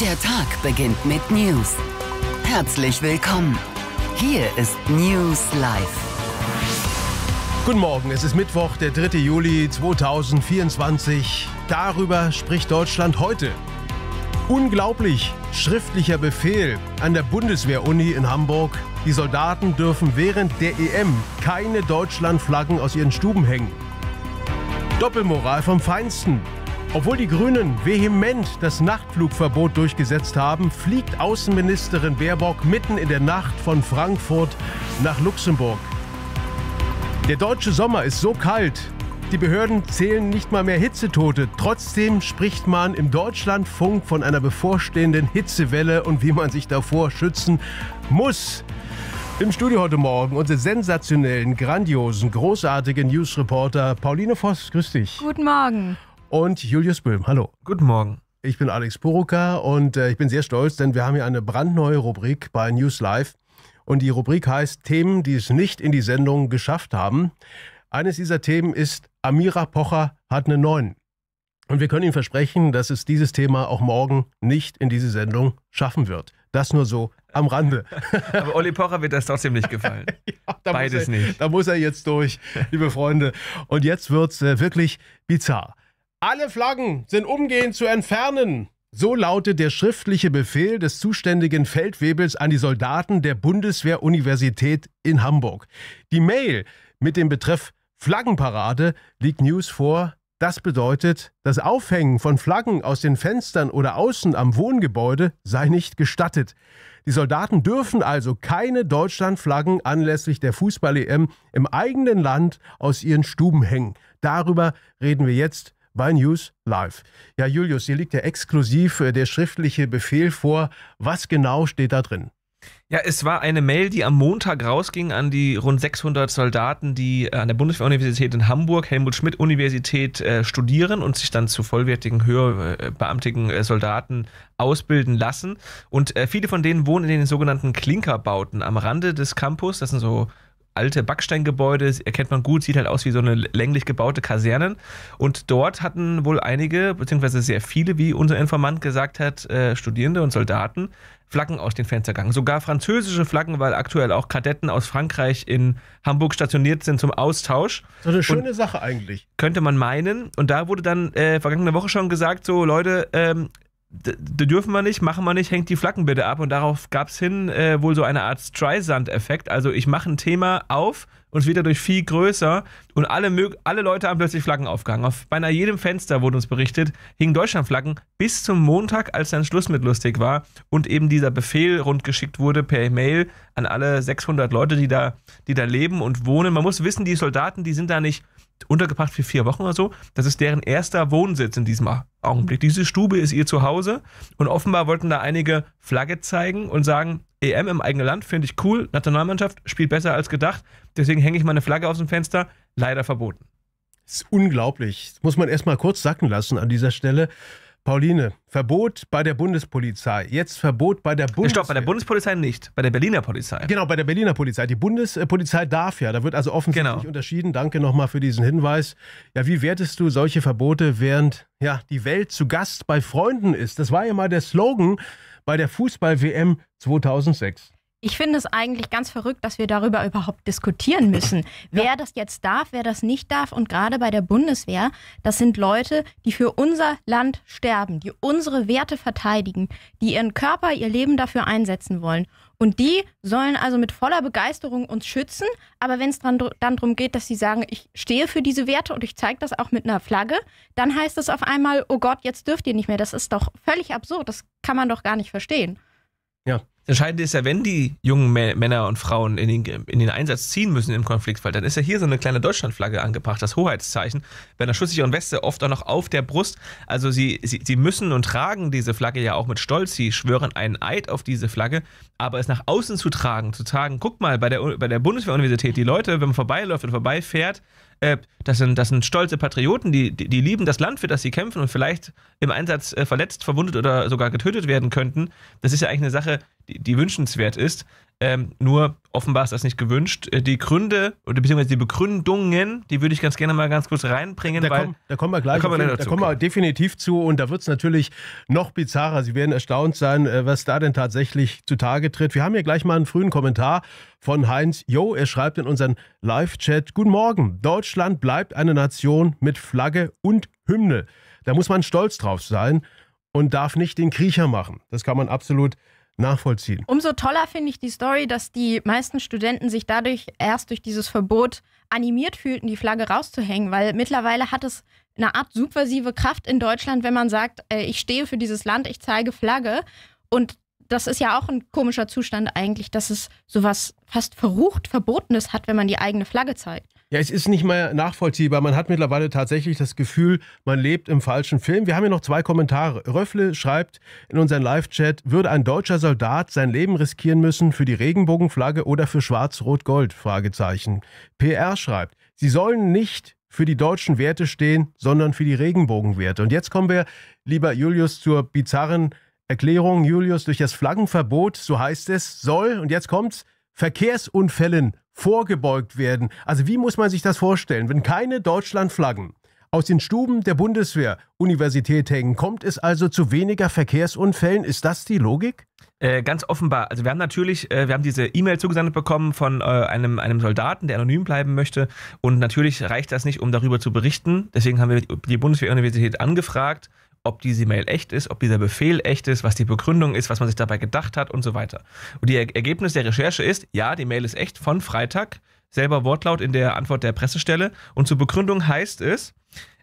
Der Tag beginnt mit News. Herzlich willkommen. Hier ist News Live. Guten Morgen, es ist Mittwoch, der 3. Juli 2024. Darüber spricht Deutschland heute. Unglaublich, schriftlicher Befehl an der Bundeswehr-Uni in Hamburg. Die Soldaten dürfen während der EM keine Deutschlandflaggen aus ihren Stuben hängen. Doppelmoral vom Feinsten. Obwohl die Grünen vehement das Nachtflugverbot durchgesetzt haben, fliegt Außenministerin Baerbock mitten in der Nacht von Frankfurt nach Luxemburg. Der deutsche Sommer ist so kalt, die Behörden zählen nicht mal mehr Hitzetote. Trotzdem spricht man im Deutschlandfunk von einer bevorstehenden Hitzewelle und wie man sich davor schützen muss. Im Studio heute Morgen unsere sensationellen, grandiosen, großartigen Newsreporter Pauline Voss. Grüß dich. Guten Morgen und Julius Böhm. Hallo. Guten Morgen. Ich bin Alex Puruka und äh, ich bin sehr stolz, denn wir haben hier eine brandneue Rubrik bei News Live. Und die Rubrik heißt Themen, die es nicht in die Sendung geschafft haben. Eines dieser Themen ist Amira Pocher hat eine 9. Und wir können Ihnen versprechen, dass es dieses Thema auch morgen nicht in diese Sendung schaffen wird. Das nur so am Rande. Aber Olli Pocher wird das trotzdem nicht gefallen. ja, Beides er, nicht. Da muss er jetzt durch, liebe Freunde. Und jetzt wird es äh, wirklich bizarr. Alle Flaggen sind umgehend zu entfernen. So lautet der schriftliche Befehl des zuständigen Feldwebels an die Soldaten der Bundeswehr-Universität in Hamburg. Die Mail mit dem Betreff Flaggenparade liegt News vor. Das bedeutet, das Aufhängen von Flaggen aus den Fenstern oder außen am Wohngebäude sei nicht gestattet. Die Soldaten dürfen also keine Deutschlandflaggen anlässlich der Fußball-EM im eigenen Land aus ihren Stuben hängen. Darüber reden wir jetzt BayNews Live. Ja, Julius, hier liegt ja exklusiv äh, der schriftliche Befehl vor. Was genau steht da drin? Ja, es war eine Mail, die am Montag rausging an die rund 600 Soldaten, die äh, an der Bundeswehruniversität in Hamburg, Helmut-Schmidt-Universität, äh, studieren und sich dann zu vollwertigen, höherbeamtigen Soldaten ausbilden lassen. Und viele von denen wohnen in den sogenannten Klinkerbauten am Rande des Campus. Das sind so alte Backsteingebäude, erkennt man gut, sieht halt aus wie so eine länglich gebaute Kaserne. Und dort hatten wohl einige, beziehungsweise sehr viele, wie unser Informant gesagt hat, äh, Studierende und Soldaten, Flaggen aus den Fenstern gegangen. Sogar französische Flaggen, weil aktuell auch Kadetten aus Frankreich in Hamburg stationiert sind zum Austausch. So eine schöne und Sache eigentlich. Könnte man meinen. Und da wurde dann äh, vergangene Woche schon gesagt, so Leute, ähm, dürfen wir nicht, machen wir nicht, hängt die Flaggen bitte ab. Und darauf gab es hin äh, wohl so eine Art Streisand-Effekt. Also ich mache ein Thema auf und es wird dadurch viel größer und alle, alle Leute haben plötzlich Flaggen aufgehangen. Auf beinahe jedem Fenster wurde uns berichtet, hingen Deutschlandflaggen bis zum Montag, als dann Schluss mit lustig war und eben dieser Befehl rundgeschickt wurde per E-Mail an alle 600 Leute, die da, die da leben und wohnen. Man muss wissen, die Soldaten, die sind da nicht untergebracht für vier Wochen oder so. Das ist deren erster Wohnsitz in diesem Augenblick. Diese Stube ist ihr Zuhause und offenbar wollten da einige Flagge zeigen und sagen, EM im eigenen Land finde ich cool, Nationalmannschaft spielt besser als gedacht, deswegen hänge ich meine Flagge aus dem Fenster, leider verboten. Das ist unglaublich. Das muss man erstmal kurz sacken lassen an dieser Stelle. Pauline, Verbot bei der Bundespolizei. Jetzt Verbot bei der Bundespolizei. Äh, stopp, bei der Bundespolizei nicht, bei der Berliner Polizei. Genau, bei der Berliner Polizei. Die Bundespolizei darf ja. Da wird also offensichtlich genau. unterschieden. Danke nochmal für diesen Hinweis. Ja, wie wertest du solche Verbote, während ja, die Welt zu Gast bei Freunden ist? Das war ja mal der Slogan bei der Fußball-WM 2006. Ich finde es eigentlich ganz verrückt, dass wir darüber überhaupt diskutieren müssen, ja. wer das jetzt darf, wer das nicht darf. Und gerade bei der Bundeswehr, das sind Leute, die für unser Land sterben, die unsere Werte verteidigen, die ihren Körper, ihr Leben dafür einsetzen wollen. Und die sollen also mit voller Begeisterung uns schützen. Aber wenn es dann darum geht, dass sie sagen, ich stehe für diese Werte und ich zeige das auch mit einer Flagge, dann heißt es auf einmal, oh Gott, jetzt dürft ihr nicht mehr. Das ist doch völlig absurd. Das kann man doch gar nicht verstehen. Ja, das Entscheidende ist ja, wenn die jungen Männer und Frauen in den, in den Einsatz ziehen müssen im Konfliktfall, dann ist ja hier so eine kleine Deutschlandflagge angebracht, das Hoheitszeichen, bei einer schutzsicheren Weste oft auch noch auf der Brust. Also sie, sie, sie müssen und tragen diese Flagge ja auch mit Stolz. Sie schwören einen Eid auf diese Flagge, aber es nach außen zu tragen, zu sagen, guck mal, bei der, bei der Bundeswehruniversität, die Leute, wenn man vorbeiläuft und vorbeifährt, das, sind, das sind stolze Patrioten, die, die, die, lieben das Land, für das sie kämpfen und vielleicht im Einsatz äh, verletzt, verwundet oder sogar getötet werden könnten. Das ist ja eigentlich eine Sache, die, die wünschenswert ist. Ähm, nur offenbar ist das nicht gewünscht. Äh, die Gründe oder beziehungsweise die Begründungen, die würde ich ganz gerne mal ganz kurz reinbringen. Da, weil, komm, da kommen wir gleich. Da kommen wir, da kommen wir definitiv zu und da wird es natürlich noch bizarrer. Sie werden erstaunt sein, äh, was da denn tatsächlich zutage tritt. Wir haben hier gleich mal einen frühen Kommentar von Heinz Jo. Er schreibt in unseren Live-Chat: Guten Morgen, Deutschland bleibt eine Nation mit Flagge und Hymne. Da muss man stolz drauf sein und darf nicht den Kriecher machen. Das kann man absolut nachvollziehen. Umso toller finde ich die Story, dass die meisten Studenten sich dadurch erst durch dieses Verbot animiert fühlten, die Flagge rauszuhängen, weil mittlerweile hat es eine Art subversive Kraft in Deutschland, wenn man sagt, äh, ich stehe für dieses Land, ich zeige Flagge. Und das ist ja auch ein komischer Zustand eigentlich, dass es sowas fast verrucht Verbotenes hat, wenn man die eigene Flagge zeigt. Ja, es ist nicht mehr nachvollziehbar. Man hat mittlerweile tatsächlich das Gefühl, man lebt im falschen Film. Wir haben hier noch zwei Kommentare. Röffle schreibt in unseren Live-Chat, würde ein deutscher Soldat sein Leben riskieren müssen für die Regenbogenflagge oder für Schwarz-Rot-Gold? PR schreibt, sie sollen nicht für die deutschen Werte stehen, sondern für die Regenbogenwerte. Und jetzt kommen wir, lieber Julius, zur bizarren Erklärung. Julius, durch das Flaggenverbot, so heißt es, soll, und jetzt kommt's, Verkehrsunfällen vorgebeugt werden? Also wie muss man sich das vorstellen, wenn keine Deutschlandflaggen aus den Stuben der Bundeswehr-Universität hängen? Kommt es also zu weniger Verkehrsunfällen? Ist das die Logik? Äh, ganz offenbar. Also wir haben natürlich, äh, wir haben diese E-Mail zugesandt bekommen von äh, einem, einem Soldaten, der anonym bleiben möchte. Und natürlich reicht das nicht, um darüber zu berichten. Deswegen haben wir die Bundeswehr-Universität angefragt ob diese Mail echt ist, ob dieser Befehl echt ist, was die Begründung ist, was man sich dabei gedacht hat und so weiter. Und die er Ergebnis der Recherche ist, ja, die Mail ist echt von Freitag, selber Wortlaut in der Antwort der Pressestelle. Und zur Begründung heißt es,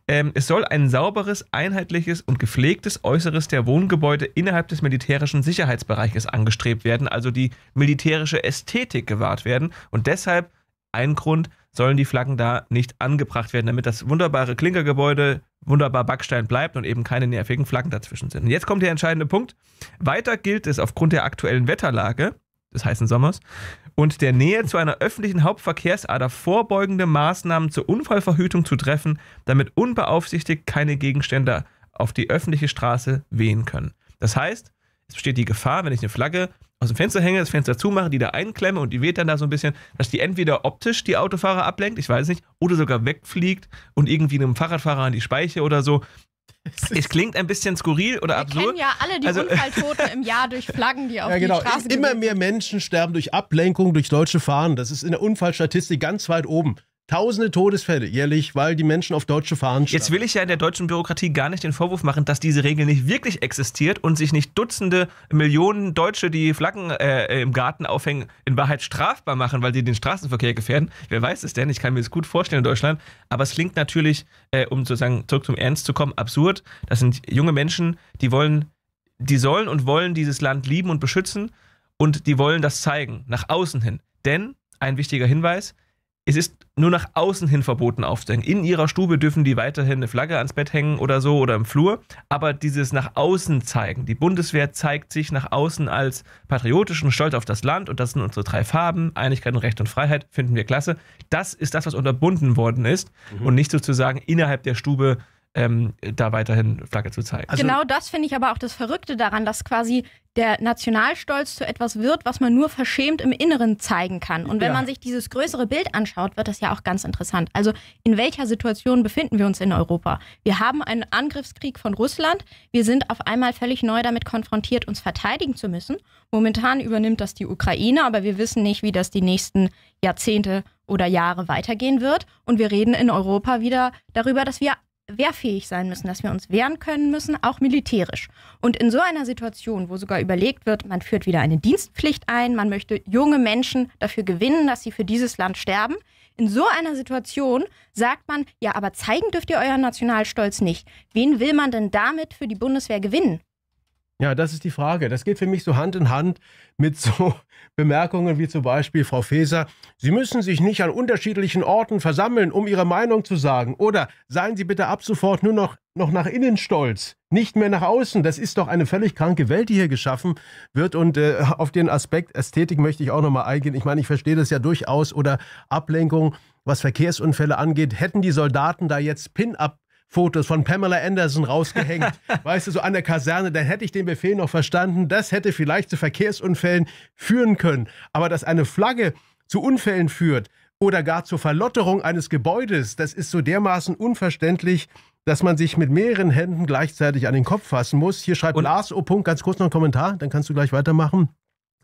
ähm, es soll ein sauberes, einheitliches und gepflegtes Äußeres der Wohngebäude innerhalb des militärischen Sicherheitsbereiches angestrebt werden, also die militärische Ästhetik gewahrt werden. Und deshalb ein Grund, sollen die Flaggen da nicht angebracht werden, damit das wunderbare Klinkergebäude wunderbar Backstein bleibt und eben keine nervigen Flaggen dazwischen sind. Und jetzt kommt der entscheidende Punkt. Weiter gilt es aufgrund der aktuellen Wetterlage des heißen Sommers und der Nähe zu einer öffentlichen Hauptverkehrsader vorbeugende Maßnahmen zur Unfallverhütung zu treffen, damit unbeaufsichtigt keine Gegenstände auf die öffentliche Straße wehen können. Das heißt, es besteht die Gefahr, wenn ich eine Flagge aus dem Fenster hänge, das Fenster zumache, die da einklemme und die weht dann da so ein bisschen, dass die entweder optisch die Autofahrer ablenkt, ich weiß nicht, oder sogar wegfliegt und irgendwie einem Fahrradfahrer an die Speiche oder so. Es klingt ein bisschen skurril oder Wir absurd. Wir kennen ja alle die also, Unfalltote im Jahr durch Flaggen, die auf ja, genau. die Straße Immer mehr Menschen sterben durch Ablenkung, durch deutsche Fahren. Das ist in der Unfallstatistik ganz weit oben. Tausende Todesfälle jährlich, weil die Menschen auf deutsche Fahnen starren. Jetzt will ich ja in der deutschen Bürokratie gar nicht den Vorwurf machen, dass diese Regel nicht wirklich existiert und sich nicht Dutzende Millionen Deutsche, die Flaggen äh, im Garten aufhängen, in Wahrheit strafbar machen, weil sie den Straßenverkehr gefährden. Wer weiß es denn? Ich kann mir das gut vorstellen in Deutschland. Aber es klingt natürlich, äh, um sozusagen zurück zum Ernst zu kommen, absurd. Das sind junge Menschen, die wollen, die sollen und wollen dieses Land lieben und beschützen und die wollen das zeigen, nach außen hin. Denn, ein wichtiger Hinweis, es ist nur nach außen hin verboten aufzuhängen. In ihrer Stube dürfen die weiterhin eine Flagge ans Bett hängen oder so oder im Flur, aber dieses nach außen zeigen. Die Bundeswehr zeigt sich nach außen als patriotisch und stolz auf das Land und das sind unsere drei Farben, Einigkeit und Recht und Freiheit, finden wir klasse. Das ist das, was unterbunden worden ist mhm. und nicht sozusagen innerhalb der Stube ähm, da weiterhin Flagge zu zeigen. Also genau das finde ich aber auch das Verrückte daran, dass quasi der Nationalstolz zu etwas wird, was man nur verschämt im Inneren zeigen kann. Und wenn ja. man sich dieses größere Bild anschaut, wird das ja auch ganz interessant. Also in welcher Situation befinden wir uns in Europa? Wir haben einen Angriffskrieg von Russland. Wir sind auf einmal völlig neu damit konfrontiert, uns verteidigen zu müssen. Momentan übernimmt das die Ukraine, aber wir wissen nicht, wie das die nächsten Jahrzehnte oder Jahre weitergehen wird. Und wir reden in Europa wieder darüber, dass wir wehrfähig sein müssen, dass wir uns wehren können müssen, auch militärisch. Und in so einer Situation, wo sogar überlegt wird, man führt wieder eine Dienstpflicht ein, man möchte junge Menschen dafür gewinnen, dass sie für dieses Land sterben, in so einer Situation sagt man, ja, aber zeigen dürft ihr euren Nationalstolz nicht. Wen will man denn damit für die Bundeswehr gewinnen? Ja, das ist die Frage. Das geht für mich so Hand in Hand mit so Bemerkungen wie zum Beispiel Frau Feser, Sie müssen sich nicht an unterschiedlichen Orten versammeln, um Ihre Meinung zu sagen. Oder seien Sie bitte ab sofort nur noch, noch nach innen stolz, nicht mehr nach außen. Das ist doch eine völlig kranke Welt, die hier geschaffen wird. Und äh, auf den Aspekt Ästhetik möchte ich auch nochmal eingehen. Ich meine, ich verstehe das ja durchaus. Oder Ablenkung, was Verkehrsunfälle angeht. Hätten die Soldaten da jetzt Pin-up Fotos von Pamela Anderson rausgehängt, weißt du, so an der Kaserne, dann hätte ich den Befehl noch verstanden. Das hätte vielleicht zu Verkehrsunfällen führen können. Aber dass eine Flagge zu Unfällen führt oder gar zur Verlotterung eines Gebäudes, das ist so dermaßen unverständlich, dass man sich mit mehreren Händen gleichzeitig an den Kopf fassen muss. Hier schreibt Und Lars O. Punkt, ganz kurz noch einen Kommentar, dann kannst du gleich weitermachen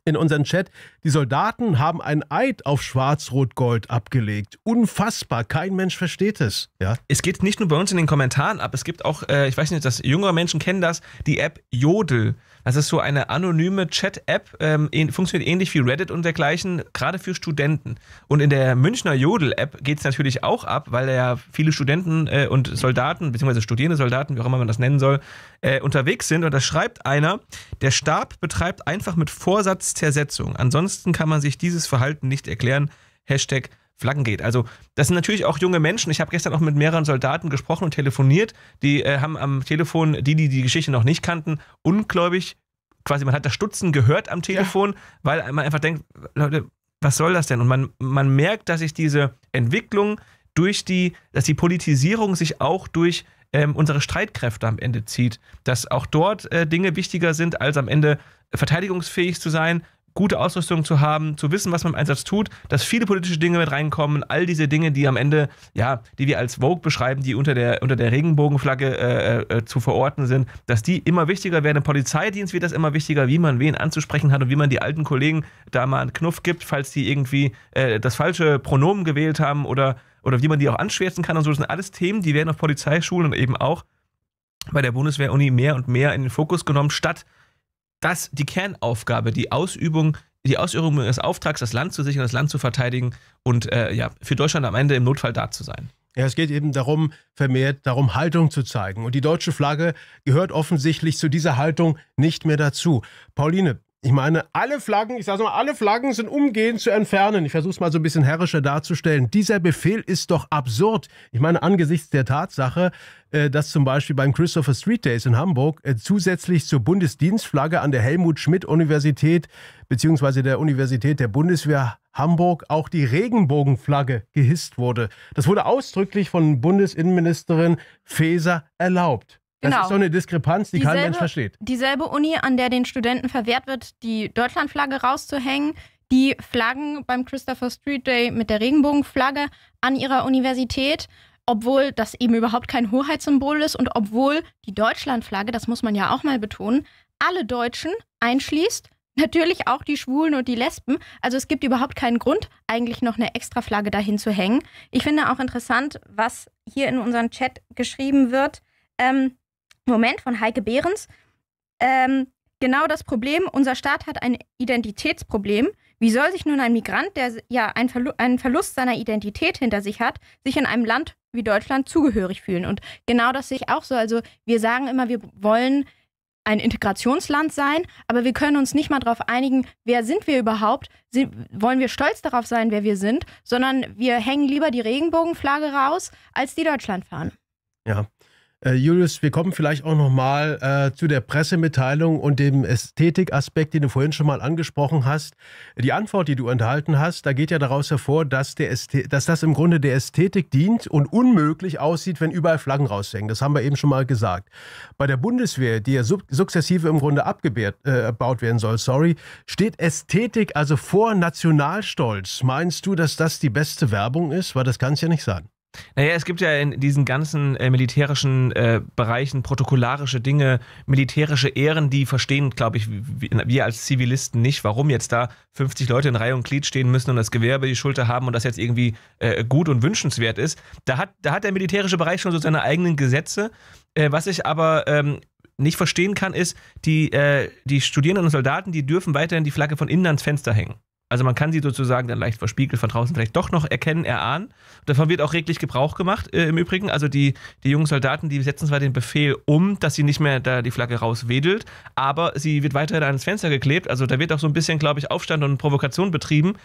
in unseren Chat, die Soldaten haben einen Eid auf Schwarz-Rot-Gold abgelegt. Unfassbar, kein Mensch versteht es. Ja? Es geht nicht nur bei uns in den Kommentaren ab, es gibt auch, äh, ich weiß nicht, dass jüngere Menschen kennen das, die App Jodel. Das ist so eine anonyme Chat-App, ähm, funktioniert ähnlich wie Reddit und dergleichen, gerade für Studenten. Und in der Münchner Jodel-App geht es natürlich auch ab, weil ja viele Studenten äh, und Soldaten, beziehungsweise studierende Soldaten, wie auch immer man das nennen soll, äh, unterwegs sind. Und da schreibt einer, der Stab betreibt einfach mit Vorsatz Zersetzung. Ansonsten kann man sich dieses Verhalten nicht erklären. Hashtag Flaggen geht. Also das sind natürlich auch junge Menschen. Ich habe gestern auch mit mehreren Soldaten gesprochen und telefoniert. Die äh, haben am Telefon, die, die die Geschichte noch nicht kannten, ungläubig, quasi man hat das Stutzen gehört am Telefon, ja. weil man einfach denkt, Leute, was soll das denn? Und man, man merkt, dass sich diese Entwicklung durch die, dass die Politisierung sich auch durch ähm, unsere Streitkräfte am Ende zieht, dass auch dort äh, Dinge wichtiger sind, als am Ende verteidigungsfähig zu sein, gute Ausrüstung zu haben, zu wissen, was man im Einsatz tut, dass viele politische Dinge mit reinkommen, all diese Dinge, die am Ende, ja, die wir als Vogue beschreiben, die unter der, unter der Regenbogenflagge äh, äh, äh, zu verorten sind, dass die immer wichtiger werden. Im Polizeidienst wird das immer wichtiger, wie man wen anzusprechen hat und wie man die alten Kollegen da mal einen Knuff gibt, falls die irgendwie äh, das falsche Pronomen gewählt haben oder, oder wie man die auch anschwärzen kann und so. Das sind alles Themen, die werden auf Polizeischulen und eben auch bei der Bundeswehr-Uni mehr und mehr in den Fokus genommen, statt das die Kernaufgabe, die Ausübung, die Ausübung des Auftrags, das Land zu sichern, das Land zu verteidigen und äh, ja, für Deutschland am Ende im Notfall da zu sein. Ja, es geht eben darum, vermehrt darum, Haltung zu zeigen. Und die deutsche Flagge gehört offensichtlich zu dieser Haltung nicht mehr dazu. Pauline, ich meine, alle Flaggen, ich sage mal, alle Flaggen sind umgehend zu entfernen. Ich versuche es mal so ein bisschen herrischer darzustellen. Dieser Befehl ist doch absurd. Ich meine, angesichts der Tatsache, äh, dass zum Beispiel beim Christopher Street Days in Hamburg äh, zusätzlich zur Bundesdienstflagge an der Helmut Schmidt Universität bzw. der Universität der Bundeswehr Hamburg auch die Regenbogenflagge gehisst wurde. Das wurde ausdrücklich von Bundesinnenministerin Faeser erlaubt. Das genau. ist so eine Diskrepanz, die dieselbe, kein Mensch versteht. Dieselbe Uni, an der den Studenten verwehrt wird, die Deutschlandflagge rauszuhängen, die Flaggen beim Christopher Street Day mit der Regenbogenflagge an ihrer Universität, obwohl das eben überhaupt kein Hoheitssymbol ist und obwohl die Deutschlandflagge, das muss man ja auch mal betonen, alle Deutschen einschließt, natürlich auch die Schwulen und die Lesben. Also es gibt überhaupt keinen Grund, eigentlich noch eine extra Flagge dahin zu hängen. Ich finde auch interessant, was hier in unserem Chat geschrieben wird. Ähm, Moment von Heike Behrens. Ähm, genau das Problem, unser Staat hat ein Identitätsproblem. Wie soll sich nun ein Migrant, der ja einen, Verlu einen Verlust seiner Identität hinter sich hat, sich in einem Land wie Deutschland zugehörig fühlen? Und genau das sehe ich auch so. Also wir sagen immer, wir wollen ein Integrationsland sein, aber wir können uns nicht mal darauf einigen, wer sind wir überhaupt, sind, wollen wir stolz darauf sein, wer wir sind, sondern wir hängen lieber die Regenbogenflagge raus, als die Deutschland fahren. Ja, äh, Julius, wir kommen vielleicht auch nochmal äh, zu der Pressemitteilung und dem Ästhetikaspekt, den du vorhin schon mal angesprochen hast. Die Antwort, die du enthalten hast, da geht ja daraus hervor, dass, der dass das im Grunde der Ästhetik dient und unmöglich aussieht, wenn überall Flaggen raushängen. Das haben wir eben schon mal gesagt. Bei der Bundeswehr, die ja sukzessive im Grunde abgebaut äh, werden soll, sorry, steht Ästhetik also vor Nationalstolz. Meinst du, dass das die beste Werbung ist? Weil das kann es ja nicht sein. Naja, es gibt ja in diesen ganzen äh, militärischen äh, Bereichen protokollarische Dinge, militärische Ehren, die verstehen, glaube ich, wir als Zivilisten nicht, warum jetzt da 50 Leute in Reihe und Glied stehen müssen und das Gewehr über die Schulter haben und das jetzt irgendwie äh, gut und wünschenswert ist. Da hat, da hat der militärische Bereich schon so seine eigenen Gesetze. Äh, was ich aber ähm, nicht verstehen kann, ist, die, äh, die Studierenden und Soldaten, die dürfen weiterhin die Flagge von innen ans Fenster hängen. Also man kann sie sozusagen dann leicht verspiegelt von draußen vielleicht doch noch erkennen, erahnen. Davon wird auch reglich Gebrauch gemacht äh, im Übrigen. Also die, die jungen Soldaten, die setzen zwar den Befehl um, dass sie nicht mehr da die Flagge rauswedelt, aber sie wird weiterhin ans Fenster geklebt. Also da wird auch so ein bisschen, glaube ich, Aufstand und Provokation betrieben.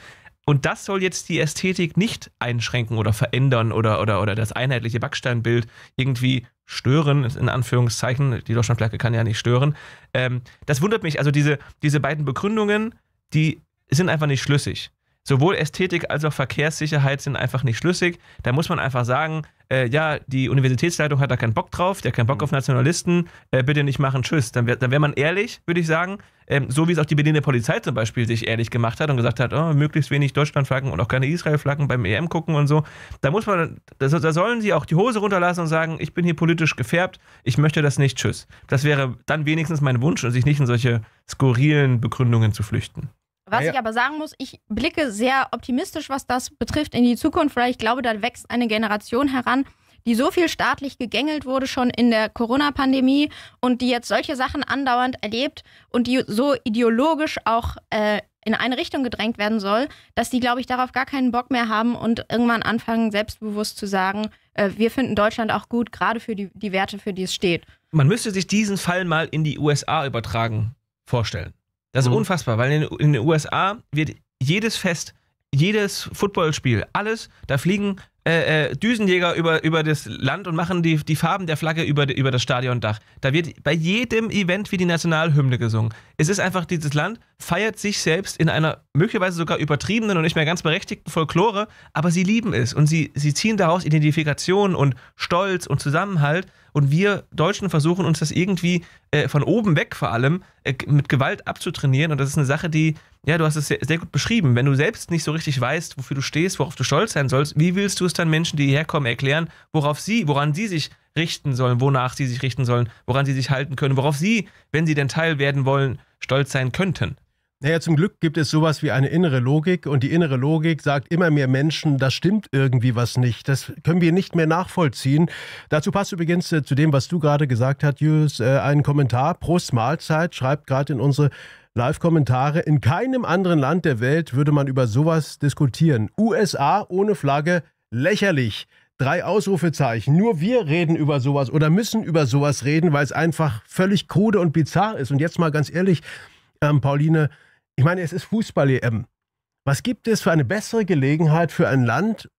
Und das soll jetzt die Ästhetik nicht einschränken oder verändern oder, oder, oder das einheitliche Backsteinbild irgendwie stören, in Anführungszeichen. Die Deutschlandflagge kann ja nicht stören. Ähm, das wundert mich. Also diese, diese beiden Begründungen, die sind einfach nicht schlüssig. Sowohl Ästhetik als auch Verkehrssicherheit sind einfach nicht schlüssig. Da muss man einfach sagen, äh, ja, die Universitätsleitung hat da keinen Bock drauf, der hat keinen Bock mhm. auf Nationalisten, äh, bitte nicht machen, tschüss. Dann wäre wär man ehrlich, würde ich sagen, ähm, so wie es auch die Berliner Polizei zum Beispiel sich ehrlich gemacht hat und gesagt hat, oh, möglichst wenig Deutschlandflaggen und auch keine Israelflaggen beim EM gucken und so. Da muss man, da, da sollen sie auch die Hose runterlassen und sagen, ich bin hier politisch gefärbt, ich möchte das nicht, tschüss. Das wäre dann wenigstens mein Wunsch und sich nicht in solche skurrilen Begründungen zu flüchten. Was ja. ich aber sagen muss, ich blicke sehr optimistisch, was das betrifft, in die Zukunft, weil ich glaube, da wächst eine Generation heran, die so viel staatlich gegängelt wurde schon in der Corona-Pandemie und die jetzt solche Sachen andauernd erlebt und die so ideologisch auch äh, in eine Richtung gedrängt werden soll, dass die, glaube ich, darauf gar keinen Bock mehr haben und irgendwann anfangen, selbstbewusst zu sagen, äh, wir finden Deutschland auch gut, gerade für die, die Werte, für die es steht. Man müsste sich diesen Fall mal in die USA übertragen vorstellen. Das ist mhm. unfassbar, weil in, in, den USA wird jedes Fest, jedes Footballspiel, alles, da fliegen äh, äh, Düsenjäger über, über das Land und machen die, die Farben der Flagge über, über das Stadiondach. Da wird bei jedem Event wie die Nationalhymne gesungen. Es ist einfach, dieses Land feiert sich selbst in einer möglicherweise sogar übertriebenen und nicht mehr ganz berechtigten Folklore, aber sie lieben es und sie, sie ziehen daraus Identifikation und Stolz und Zusammenhalt und wir Deutschen versuchen uns das irgendwie äh, von oben weg vor allem äh, mit Gewalt abzutrainieren. Und das ist eine Sache, die, ja, du hast es sehr, sehr, gut beschrieben. Wenn du selbst nicht so richtig weißt, wofür du stehst, worauf du stolz sein sollst, wie willst du es dann Menschen, die hierher kommen, erklären, worauf sie, woran sie sich richten sollen, wonach sie sich richten sollen, woran sie sich halten können, worauf sie, wenn sie denn Teil werden wollen, stolz sein könnten? Naja, zum Glück gibt es sowas wie eine innere Logik und die innere Logik sagt immer mehr Menschen, das stimmt irgendwie was nicht. Das können wir nicht mehr nachvollziehen. Dazu passt übrigens äh, zu dem, was du gerade gesagt hast, Jus, äh, einen Kommentar. Prost Mahlzeit schreibt gerade in unsere Live-Kommentare. In keinem anderen Land der Welt würde man über sowas diskutieren. USA ohne Flagge, lächerlich. Drei Ausrufezeichen. Nur wir reden über sowas oder müssen über sowas reden, weil es einfach völlig krude und bizarr ist. Und jetzt mal ganz ehrlich, ähm, Pauline, ich meine, es ist Fußball-EM. Was gibt es für eine bessere Gelegenheit für ein Land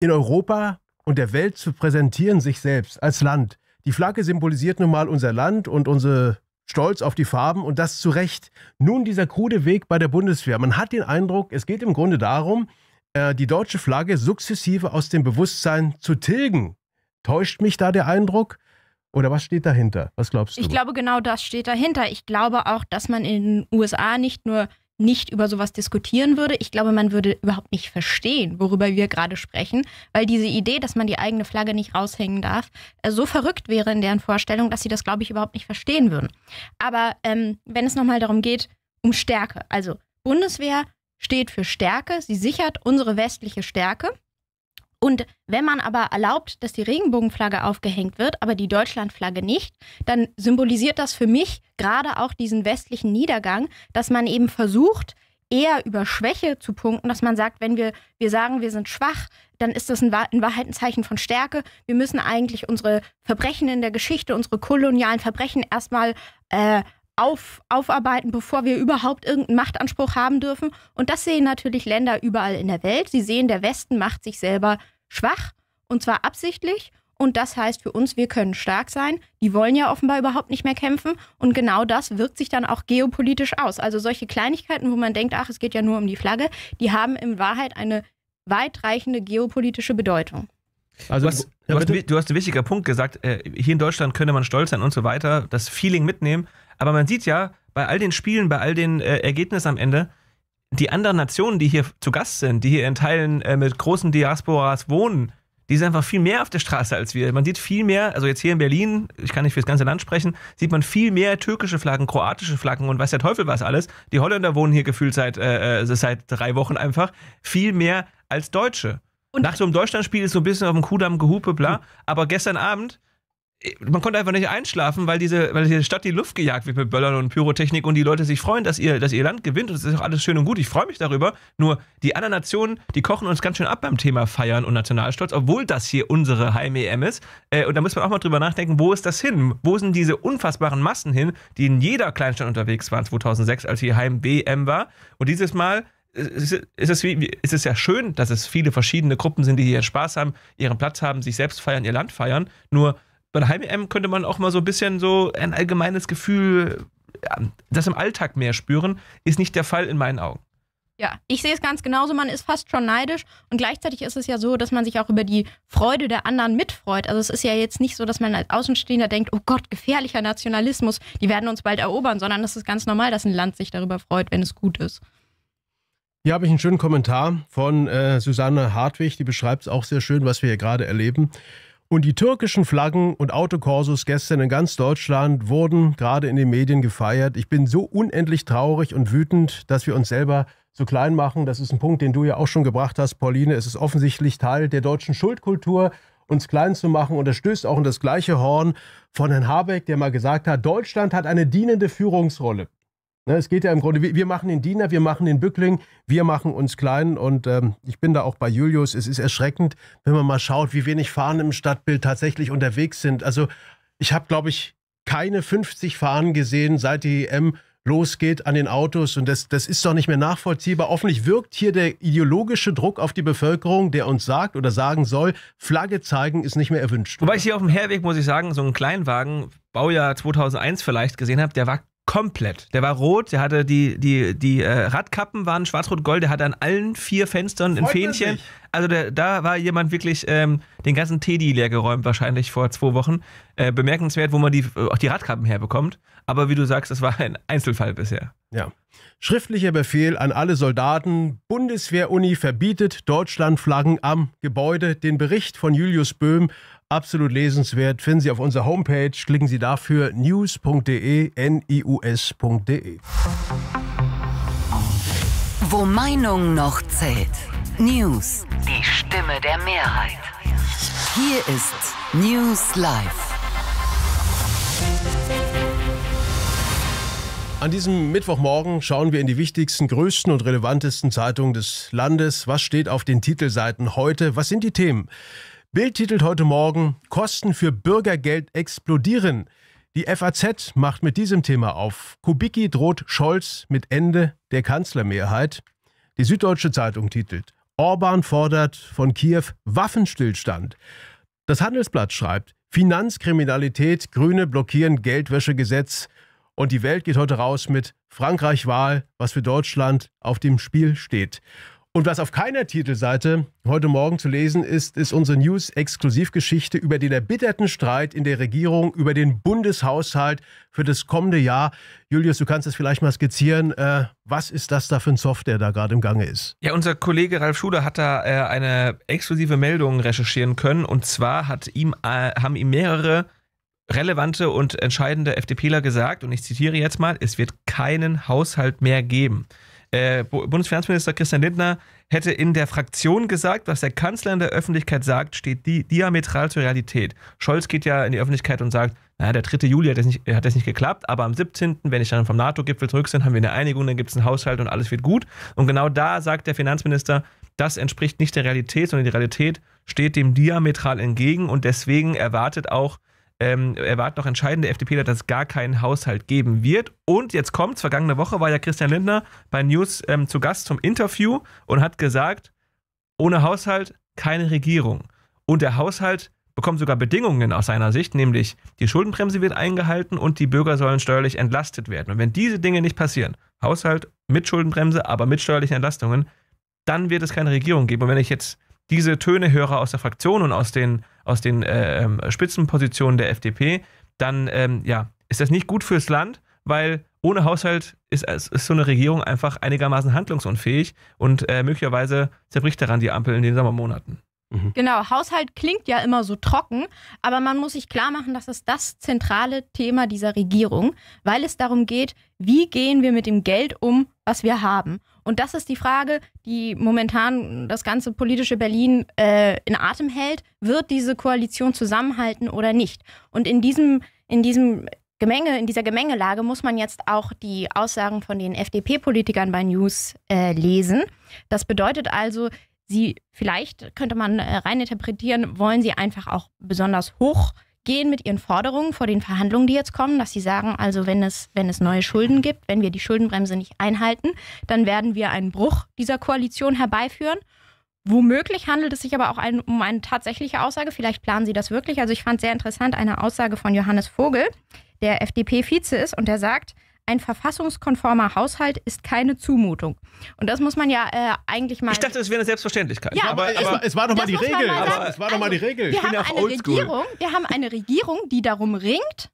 in Europa und der Welt zu präsentieren, sich selbst als Land? Die Flagge symbolisiert nun mal unser Land und unsere Stolz auf die Farben und das zu Recht. Nun dieser krude Weg bei der Bundeswehr. Man hat den Eindruck, es geht im Grunde darum, äh, die deutsche Flagge sukzessive aus dem Bewusstsein zu tilgen. Täuscht mich da der Eindruck? Oder was steht dahinter? Was glaubst du? Ich glaube, genau das steht dahinter. Ich glaube auch, dass man in den USA nicht nur nicht über sowas diskutieren würde. Ich glaube, man würde überhaupt nicht verstehen, worüber wir gerade sprechen, weil diese Idee, dass man die eigene Flagge nicht raushängen darf, äh, so verrückt wäre in deren Vorstellung, dass sie das, glaube ich, überhaupt nicht verstehen würden. Aber ähm, wenn es nochmal darum geht, um Stärke. Also Bundeswehr steht für Stärke, sie sichert unsere westliche Stärke. Und wenn man aber erlaubt, dass die Regenbogenflagge aufgehängt wird, aber die Deutschlandflagge nicht, dann symbolisiert das für mich gerade auch diesen westlichen Niedergang, dass man eben versucht, eher über Schwäche zu punkten, dass man sagt, wenn wir, wir sagen, wir sind schwach, dann ist das in, Wahr in Wahrheit ein Zeichen von Stärke. Wir müssen eigentlich unsere Verbrechen in der Geschichte, unsere kolonialen Verbrechen erstmal äh, auf, aufarbeiten, bevor wir überhaupt irgendeinen Machtanspruch haben dürfen. Und das sehen natürlich Länder überall in der Welt. Sie sehen, der Westen macht sich selber schwach und zwar absichtlich. Und das heißt für uns, wir können stark sein. Die wollen ja offenbar überhaupt nicht mehr kämpfen. Und genau das wirkt sich dann auch geopolitisch aus. Also solche Kleinigkeiten, wo man denkt, ach, es geht ja nur um die Flagge, die haben in Wahrheit eine weitreichende geopolitische Bedeutung. Also, was, du, hast, du hast einen wichtigen Punkt gesagt, äh, hier in Deutschland könnte man stolz sein und so weiter, das Feeling mitnehmen. Aber man sieht ja bei all den Spielen, bei all den äh, Ergebnissen am Ende, die anderen Nationen, die hier zu Gast sind, die hier in Teilen äh, mit großen Diasporas wohnen, die sind einfach viel mehr auf der Straße als wir. Man sieht viel mehr, also jetzt hier in Berlin, ich kann nicht für das ganze Land sprechen, sieht man viel mehr türkische Flaggen, kroatische Flaggen und weiß der Teufel was alles. Die Holländer wohnen hier gefühlt seit, äh, äh seit drei Wochen einfach viel mehr als Deutsche. Und Nach so einem Deutschlandspiel ist so ein bisschen auf dem Kudamm gehupe, bla. Hm. Aber gestern Abend man konnte einfach nicht einschlafen, weil diese, weil diese Stadt die Luft gejagt wird mit Böllern und Pyrotechnik und die Leute sich freuen, dass ihr, dass ihr Land gewinnt und es ist auch alles schön und gut. Ich freue mich darüber. Nur die anderen Nationen, die kochen uns ganz schön ab beim Thema Feiern und Nationalstolz, obwohl das hier unsere Heim-EM ist. Äh, und da muss man auch mal drüber nachdenken, wo ist das hin? Wo sind diese unfassbaren Massen hin, die in jeder Kleinstadt unterwegs waren 2006, als hier Heim-WM war? Und dieses Mal äh, ist es, wie, ist es ja schön, dass es viele verschiedene Gruppen sind, die hier Spaß haben, ihren Platz haben, sich selbst feiern, ihr Land feiern. Nur bei der Heim-EM könnte man auch mal so ein bisschen so ein allgemeines Gefühl, das im Alltag mehr spüren, ist nicht der Fall in meinen Augen. Ja, ich sehe es ganz genauso. Man ist fast schon neidisch und gleichzeitig ist es ja so, dass man sich auch über die Freude der anderen mitfreut. Also es ist ja jetzt nicht so, dass man als Außenstehender denkt, oh Gott, gefährlicher Nationalismus, die werden uns bald erobern, sondern es ist ganz normal, dass ein Land sich darüber freut, wenn es gut ist. Hier habe ich einen schönen Kommentar von äh, Susanne Hartwig, die beschreibt es auch sehr schön, was wir hier gerade erleben. Und die türkischen Flaggen und Autokorsos gestern in ganz Deutschland wurden gerade in den Medien gefeiert. Ich bin so unendlich traurig und wütend, dass wir uns selber so klein machen. Das ist ein Punkt, den du ja auch schon gebracht hast, Pauline. Es ist offensichtlich Teil der deutschen Schuldkultur, uns klein zu machen. Und das stößt auch in das gleiche Horn von Herrn Habeck, der mal gesagt hat, Deutschland hat eine dienende Führungsrolle. Ne, es geht ja im Grunde, wir machen den Diener, wir machen den Bückling, wir machen uns klein und ähm, ich bin da auch bei Julius. Es ist erschreckend, wenn man mal schaut, wie wenig Fahnen im Stadtbild tatsächlich unterwegs sind. Also ich habe, glaube ich, keine 50 Fahnen gesehen, seit die EM losgeht an den Autos und das, das ist doch nicht mehr nachvollziehbar. Hoffentlich wirkt hier der ideologische Druck auf die Bevölkerung, der uns sagt oder sagen soll, Flagge zeigen ist nicht mehr erwünscht. Wobei ich hier auf dem Herweg, muss ich sagen, so einen Kleinwagen, Baujahr 2001 vielleicht gesehen habe, der war komplett. Der war rot, der hatte die, die, die äh, Radkappen waren schwarz-rot-gold, der hatte an allen vier Fenstern Freut ein Fähnchen. Also der, da war jemand wirklich ähm, den ganzen Teddy leergeräumt, wahrscheinlich vor zwei Wochen. Äh, bemerkenswert, wo man die, auch die Radkappen herbekommt. Aber wie du sagst, es war ein Einzelfall bisher. Ja. Schriftlicher Befehl an alle Soldaten, Bundeswehruni verbietet Deutschlandflaggen am Gebäude. Den Bericht von Julius Böhm Absolut lesenswert. Finden Sie auf unserer Homepage. Klicken Sie dafür news.de, n-i-u-s.de. Wo Meinung noch zählt. News. Die Stimme der Mehrheit. Hier ist News Live. An diesem Mittwochmorgen schauen wir in die wichtigsten, größten und relevantesten Zeitungen des Landes. Was steht auf den Titelseiten heute? Was sind die Themen? Bild titelt heute Morgen Kosten für Bürgergeld explodieren. Die FAZ macht mit diesem Thema auf. Kubicki droht Scholz mit Ende der Kanzlermehrheit. Die Süddeutsche Zeitung titelt Orban fordert von Kiew Waffenstillstand. Das Handelsblatt schreibt Finanzkriminalität, Grüne blockieren Geldwäschegesetz. Und die Welt geht heute raus mit Frankreich-Wahl, was für Deutschland auf dem Spiel steht. Und was auf keiner Titelseite heute Morgen zu lesen ist, ist unsere News-Exklusivgeschichte über den erbitterten Streit in der Regierung über den Bundeshaushalt für das kommende Jahr. Julius, du kannst das vielleicht mal skizzieren. Äh, was ist das da für ein Soft, der da gerade im Gange ist? Ja, unser Kollege Ralf Schuler hat da äh, eine exklusive Meldung recherchieren können. Und zwar hat ihm, äh, haben ihm mehrere relevante und entscheidende FDPler gesagt, und ich zitiere jetzt mal, es wird keinen Haushalt mehr geben. Äh, Bundesfinanzminister Christian Lindner hätte in der Fraktion gesagt, was der Kanzler in der Öffentlichkeit sagt, steht di diametral zur Realität. Scholz geht ja in die Öffentlichkeit und sagt, naja, der 3. Juli hat das, nicht, hat das nicht geklappt, aber am 17., wenn ich dann vom NATO-Gipfel zurück bin, haben wir eine Einigung, dann gibt es einen Haushalt und alles wird gut. Und genau da sagt der Finanzminister, das entspricht nicht der Realität, sondern die Realität steht dem diametral entgegen und deswegen erwartet auch ähm, erwarten noch entscheidende FDPler, dass es gar keinen Haushalt geben wird. Und jetzt kommt's, vergangene Woche war ja Christian Lindner bei News ähm, zu Gast zum Interview und hat gesagt, ohne Haushalt keine Regierung. Und der Haushalt bekommt sogar Bedingungen aus seiner Sicht, nämlich die Schuldenbremse wird eingehalten und die Bürger sollen steuerlich entlastet werden. Und wenn diese Dinge nicht passieren, Haushalt mit Schuldenbremse, aber mit steuerlichen Entlastungen, dann wird es keine Regierung geben. Und wenn ich jetzt diese Töne höre aus der Fraktion und aus den aus den äh, ähm, Spitzenpositionen der FDP, dann ähm, ja, ist das nicht gut fürs Land, weil ohne Haushalt ist, ist so eine Regierung einfach einigermaßen handlungsunfähig und äh, möglicherweise zerbricht daran die Ampel in den Sommermonaten. Mhm. Genau, Haushalt klingt ja immer so trocken, aber man muss sich klar machen, das ist das zentrale Thema dieser Regierung, weil es darum geht, wie gehen wir mit dem Geld um, was wir haben. Und das ist die Frage, die momentan das ganze politische Berlin äh, in Atem hält. Wird diese Koalition zusammenhalten oder nicht? Und in diesem, in diesem Gemenge, in dieser Gemengelage muss man jetzt auch die Aussagen von den FDP-Politikern bei News äh, lesen. Das bedeutet also, sie vielleicht könnte man äh, rein interpretieren, wollen sie einfach auch besonders hoch gehen mit ihren Forderungen vor den Verhandlungen, die jetzt kommen, dass sie sagen, also wenn es, wenn es neue Schulden gibt, wenn wir die Schuldenbremse nicht einhalten, dann werden wir einen Bruch dieser Koalition herbeiführen. Womöglich handelt es sich aber auch ein, um eine tatsächliche Aussage. Vielleicht planen Sie das wirklich. Also ich fand sehr interessant eine Aussage von Johannes Vogel, der FDP-Vize ist, und der sagt, ein verfassungskonformer Haushalt ist keine Zumutung. Und das muss man ja äh, eigentlich mal. Ich dachte, es wäre eine Selbstverständlichkeit. Ja, aber, aber es, es war doch mal die Regel. Mal also, sagen, es war doch mal die also, Regel. Wir, haben eine Regierung, wir haben eine Regierung, die darum ringt,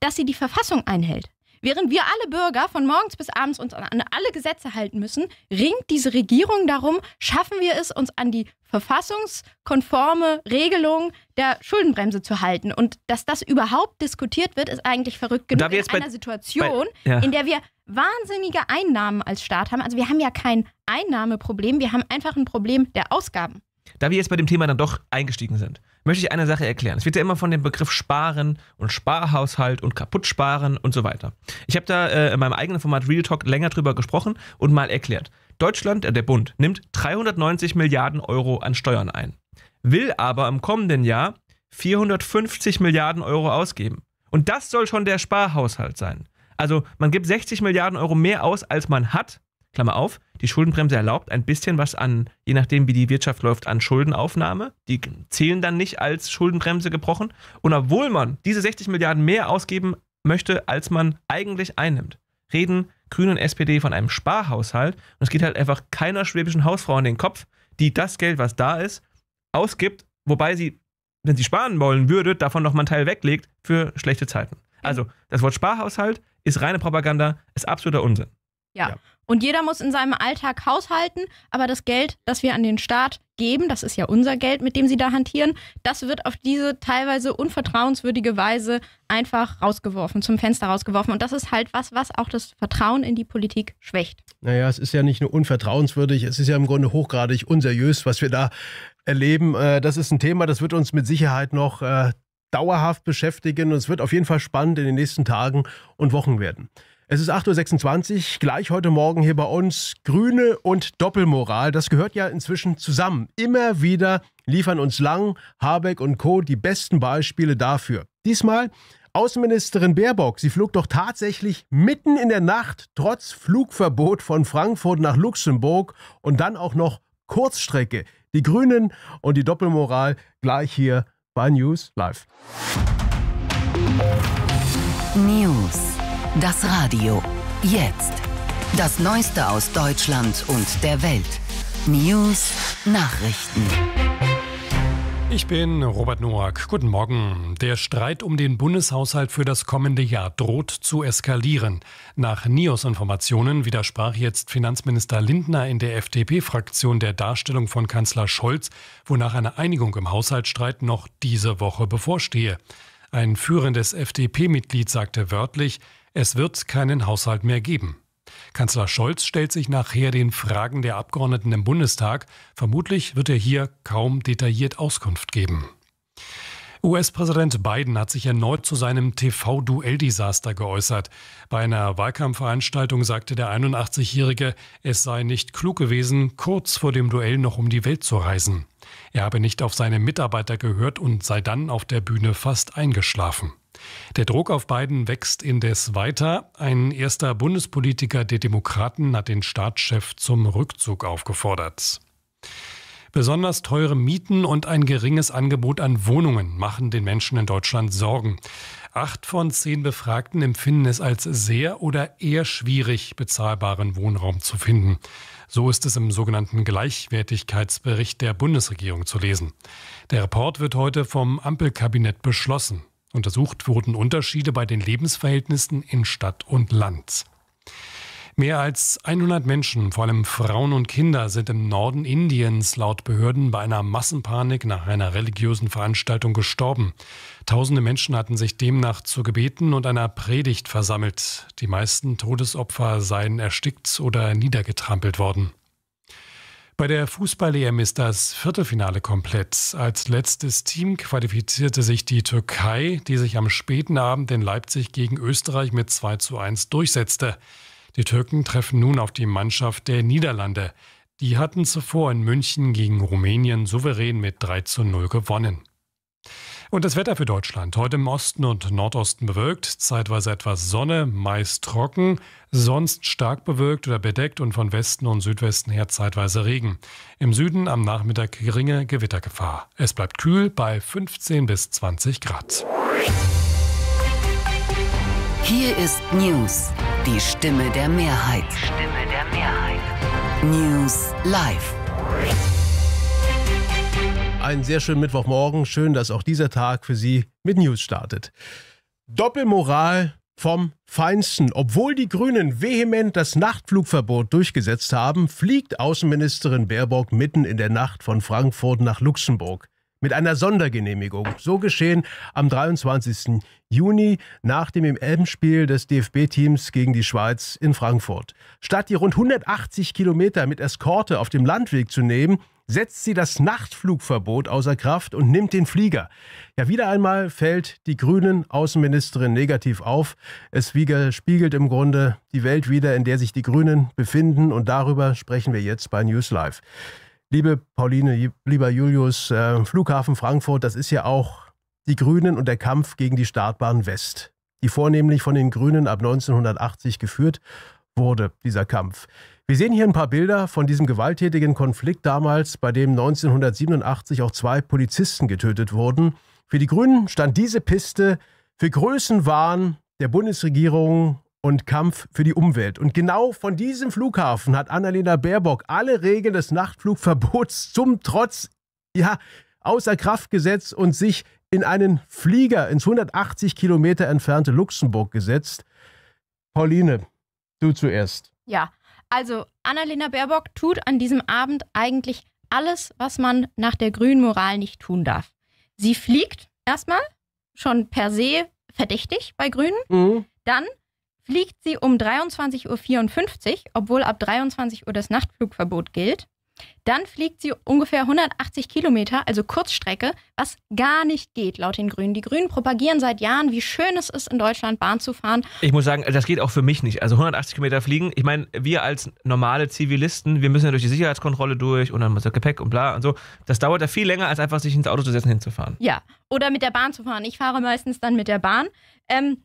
dass sie die Verfassung einhält. Während wir alle Bürger von morgens bis abends uns an alle Gesetze halten müssen, ringt diese Regierung darum, schaffen wir es, uns an die verfassungskonforme Regelung der Schuldenbremse zu halten. Und dass das überhaupt diskutiert wird, ist eigentlich verrückt genug in bei, einer Situation, bei, ja. in der wir wahnsinnige Einnahmen als Staat haben. Also wir haben ja kein Einnahmeproblem, wir haben einfach ein Problem der Ausgaben. Da wir jetzt bei dem Thema dann doch eingestiegen sind, möchte ich eine Sache erklären. Es wird ja immer von dem Begriff Sparen und Sparhaushalt und Kaputtsparen und so weiter. Ich habe da äh, in meinem eigenen Format Real Talk länger drüber gesprochen und mal erklärt. Deutschland, äh, der Bund, nimmt 390 Milliarden Euro an Steuern ein, will aber im kommenden Jahr 450 Milliarden Euro ausgeben. Und das soll schon der Sparhaushalt sein. Also man gibt 60 Milliarden Euro mehr aus, als man hat, Klammer auf, die Schuldenbremse erlaubt ein bisschen was an, je nachdem wie die Wirtschaft läuft, an Schuldenaufnahme. Die zählen dann nicht als Schuldenbremse gebrochen. Und obwohl man diese 60 Milliarden mehr ausgeben möchte, als man eigentlich einnimmt, reden Grüne und SPD von einem Sparhaushalt. Und es geht halt einfach keiner schwäbischen Hausfrau in den Kopf, die das Geld, was da ist, ausgibt, wobei sie, wenn sie sparen wollen würde, davon nochmal einen Teil weglegt für schlechte Zeiten. Also, das Wort Sparhaushalt ist reine Propaganda, ist absoluter Unsinn. Ja. ja. Und jeder muss in seinem Alltag haushalten, aber das Geld, das wir an den Staat geben, das ist ja unser Geld, mit dem sie da hantieren, das wird auf diese teilweise unvertrauenswürdige Weise einfach rausgeworfen, zum Fenster rausgeworfen. Und das ist halt was, was auch das Vertrauen in die Politik schwächt. Naja, es ist ja nicht nur unvertrauenswürdig, es ist ja im Grunde hochgradig unseriös, was wir da erleben. Äh, das ist ein Thema, das wird uns mit Sicherheit noch äh, dauerhaft beschäftigen und es wird auf jeden Fall spannend in den nächsten Tagen und Wochen werden. Es ist 8.26 Uhr, gleich heute Morgen hier bei uns. Grüne und Doppelmoral, das gehört ja inzwischen zusammen. Immer wieder liefern uns Lang, Habeck und Co. die besten Beispiele dafür. Diesmal Außenministerin Baerbock. Sie flog doch tatsächlich mitten in der Nacht, trotz Flugverbot von Frankfurt nach Luxemburg und dann auch noch Kurzstrecke. Die Grünen und die Doppelmoral gleich hier bei News Live. News. Das Radio. Jetzt. Das Neueste aus Deutschland und der Welt. News, Nachrichten. Ich bin Robert Noack. Guten Morgen. Der Streit um den Bundeshaushalt für das kommende Jahr droht zu eskalieren. Nach NIOS-Informationen widersprach jetzt Finanzminister Lindner in der FDP-Fraktion der Darstellung von Kanzler Scholz, wonach eine Einigung im Haushaltsstreit noch diese Woche bevorstehe. Ein führendes FDP-Mitglied sagte wörtlich, es wird keinen Haushalt mehr geben. Kanzler Scholz stellt sich nachher den Fragen der Abgeordneten im Bundestag. Vermutlich wird er hier kaum detailliert Auskunft geben. US-Präsident Biden hat sich erneut zu seinem TV-Duelldesaster geäußert. Bei einer Wahlkampfveranstaltung sagte der 81-Jährige, es sei nicht klug gewesen, kurz vor dem Duell noch um die Welt zu reisen. Er habe nicht auf seine Mitarbeiter gehört und sei dann auf der Bühne fast eingeschlafen. Der Druck auf Biden wächst indes weiter. Ein erster Bundespolitiker der Demokraten hat den Staatschef zum Rückzug aufgefordert. Besonders teure Mieten und ein geringes Angebot an Wohnungen machen den Menschen in Deutschland Sorgen. Acht von zehn Befragten empfinden es als sehr oder eher schwierig, bezahlbaren Wohnraum zu finden. So ist es im sogenannten Gleichwertigkeitsbericht der Bundesregierung zu lesen. Der Report wird heute vom Ampelkabinett beschlossen. Untersucht wurden Unterschiede bei den Lebensverhältnissen in Stadt und Land. Mehr als 100 Menschen, vor allem Frauen und Kinder, sind im Norden Indiens laut Behörden bei einer Massenpanik nach einer religiösen Veranstaltung gestorben. Tausende Menschen hatten sich demnach zu Gebeten und einer Predigt versammelt. Die meisten Todesopfer seien erstickt oder niedergetrampelt worden. Bei der Fußball-EM ist das Viertelfinale komplett. Als letztes Team qualifizierte sich die Türkei, die sich am späten Abend in Leipzig gegen Österreich mit 2 zu 1 durchsetzte. Die Türken treffen nun auf die Mannschaft der Niederlande. Die hatten zuvor in München gegen Rumänien souverän mit 3 zu 0 gewonnen. Und das Wetter für Deutschland. Heute im Osten und Nordosten bewölkt, zeitweise etwas Sonne, meist trocken, sonst stark bewölkt oder bedeckt und von Westen und Südwesten her zeitweise Regen. Im Süden am Nachmittag geringe Gewittergefahr. Es bleibt kühl bei 15 bis 20 Grad. Hier ist News, die Stimme der Mehrheit. Stimme der Mehrheit. News Live einen sehr schönen Mittwochmorgen. Schön, dass auch dieser Tag für Sie mit News startet. Doppelmoral vom Feinsten. Obwohl die Grünen vehement das Nachtflugverbot durchgesetzt haben, fliegt Außenministerin Baerbock mitten in der Nacht von Frankfurt nach Luxemburg. Mit einer Sondergenehmigung. So geschehen am 23. Juni nach dem EM-Spiel des DFB-Teams gegen die Schweiz in Frankfurt. Statt die rund 180 Kilometer mit Eskorte auf dem Landweg zu nehmen, setzt sie das Nachtflugverbot außer Kraft und nimmt den Flieger. Ja, wieder einmal fällt die Grünen Außenministerin negativ auf. Es spiegelt im Grunde die Welt wieder, in der sich die Grünen befinden und darüber sprechen wir jetzt bei News Live. Liebe Pauline, lieber Julius, äh, Flughafen Frankfurt, das ist ja auch die Grünen und der Kampf gegen die Startbahn West, die vornehmlich von den Grünen ab 1980 geführt wurde, dieser Kampf. Wir sehen hier ein paar Bilder von diesem gewalttätigen Konflikt damals, bei dem 1987 auch zwei Polizisten getötet wurden. Für die Grünen stand diese Piste für Größenwahn der Bundesregierung und Kampf für die Umwelt. Und genau von diesem Flughafen hat Annalena Baerbock alle Regeln des Nachtflugverbots zum Trotz ja, außer Kraft gesetzt und sich in einen Flieger ins 180 Kilometer entfernte Luxemburg gesetzt. Pauline, du zuerst. Ja, also Annalena Baerbock tut an diesem Abend eigentlich alles, was man nach der grünen Moral nicht tun darf. Sie fliegt erstmal, schon per se verdächtig bei Grünen. Mhm. Dann fliegt sie um 23.54 Uhr, obwohl ab 23 Uhr das Nachtflugverbot gilt. Dann fliegt sie ungefähr 180 Kilometer, also Kurzstrecke, was gar nicht geht, laut den Grünen. Die Grünen propagieren seit Jahren, wie schön es ist, in Deutschland Bahn zu fahren. Ich muss sagen, das geht auch für mich nicht. Also 180 Kilometer fliegen, ich meine, wir als normale Zivilisten, wir müssen ja durch die Sicherheitskontrolle durch und dann unser Gepäck und bla und so. Das dauert ja viel länger, als einfach sich ins Auto zu setzen, hinzufahren. Ja, oder mit der Bahn zu fahren. Ich fahre meistens dann mit der Bahn. Ähm,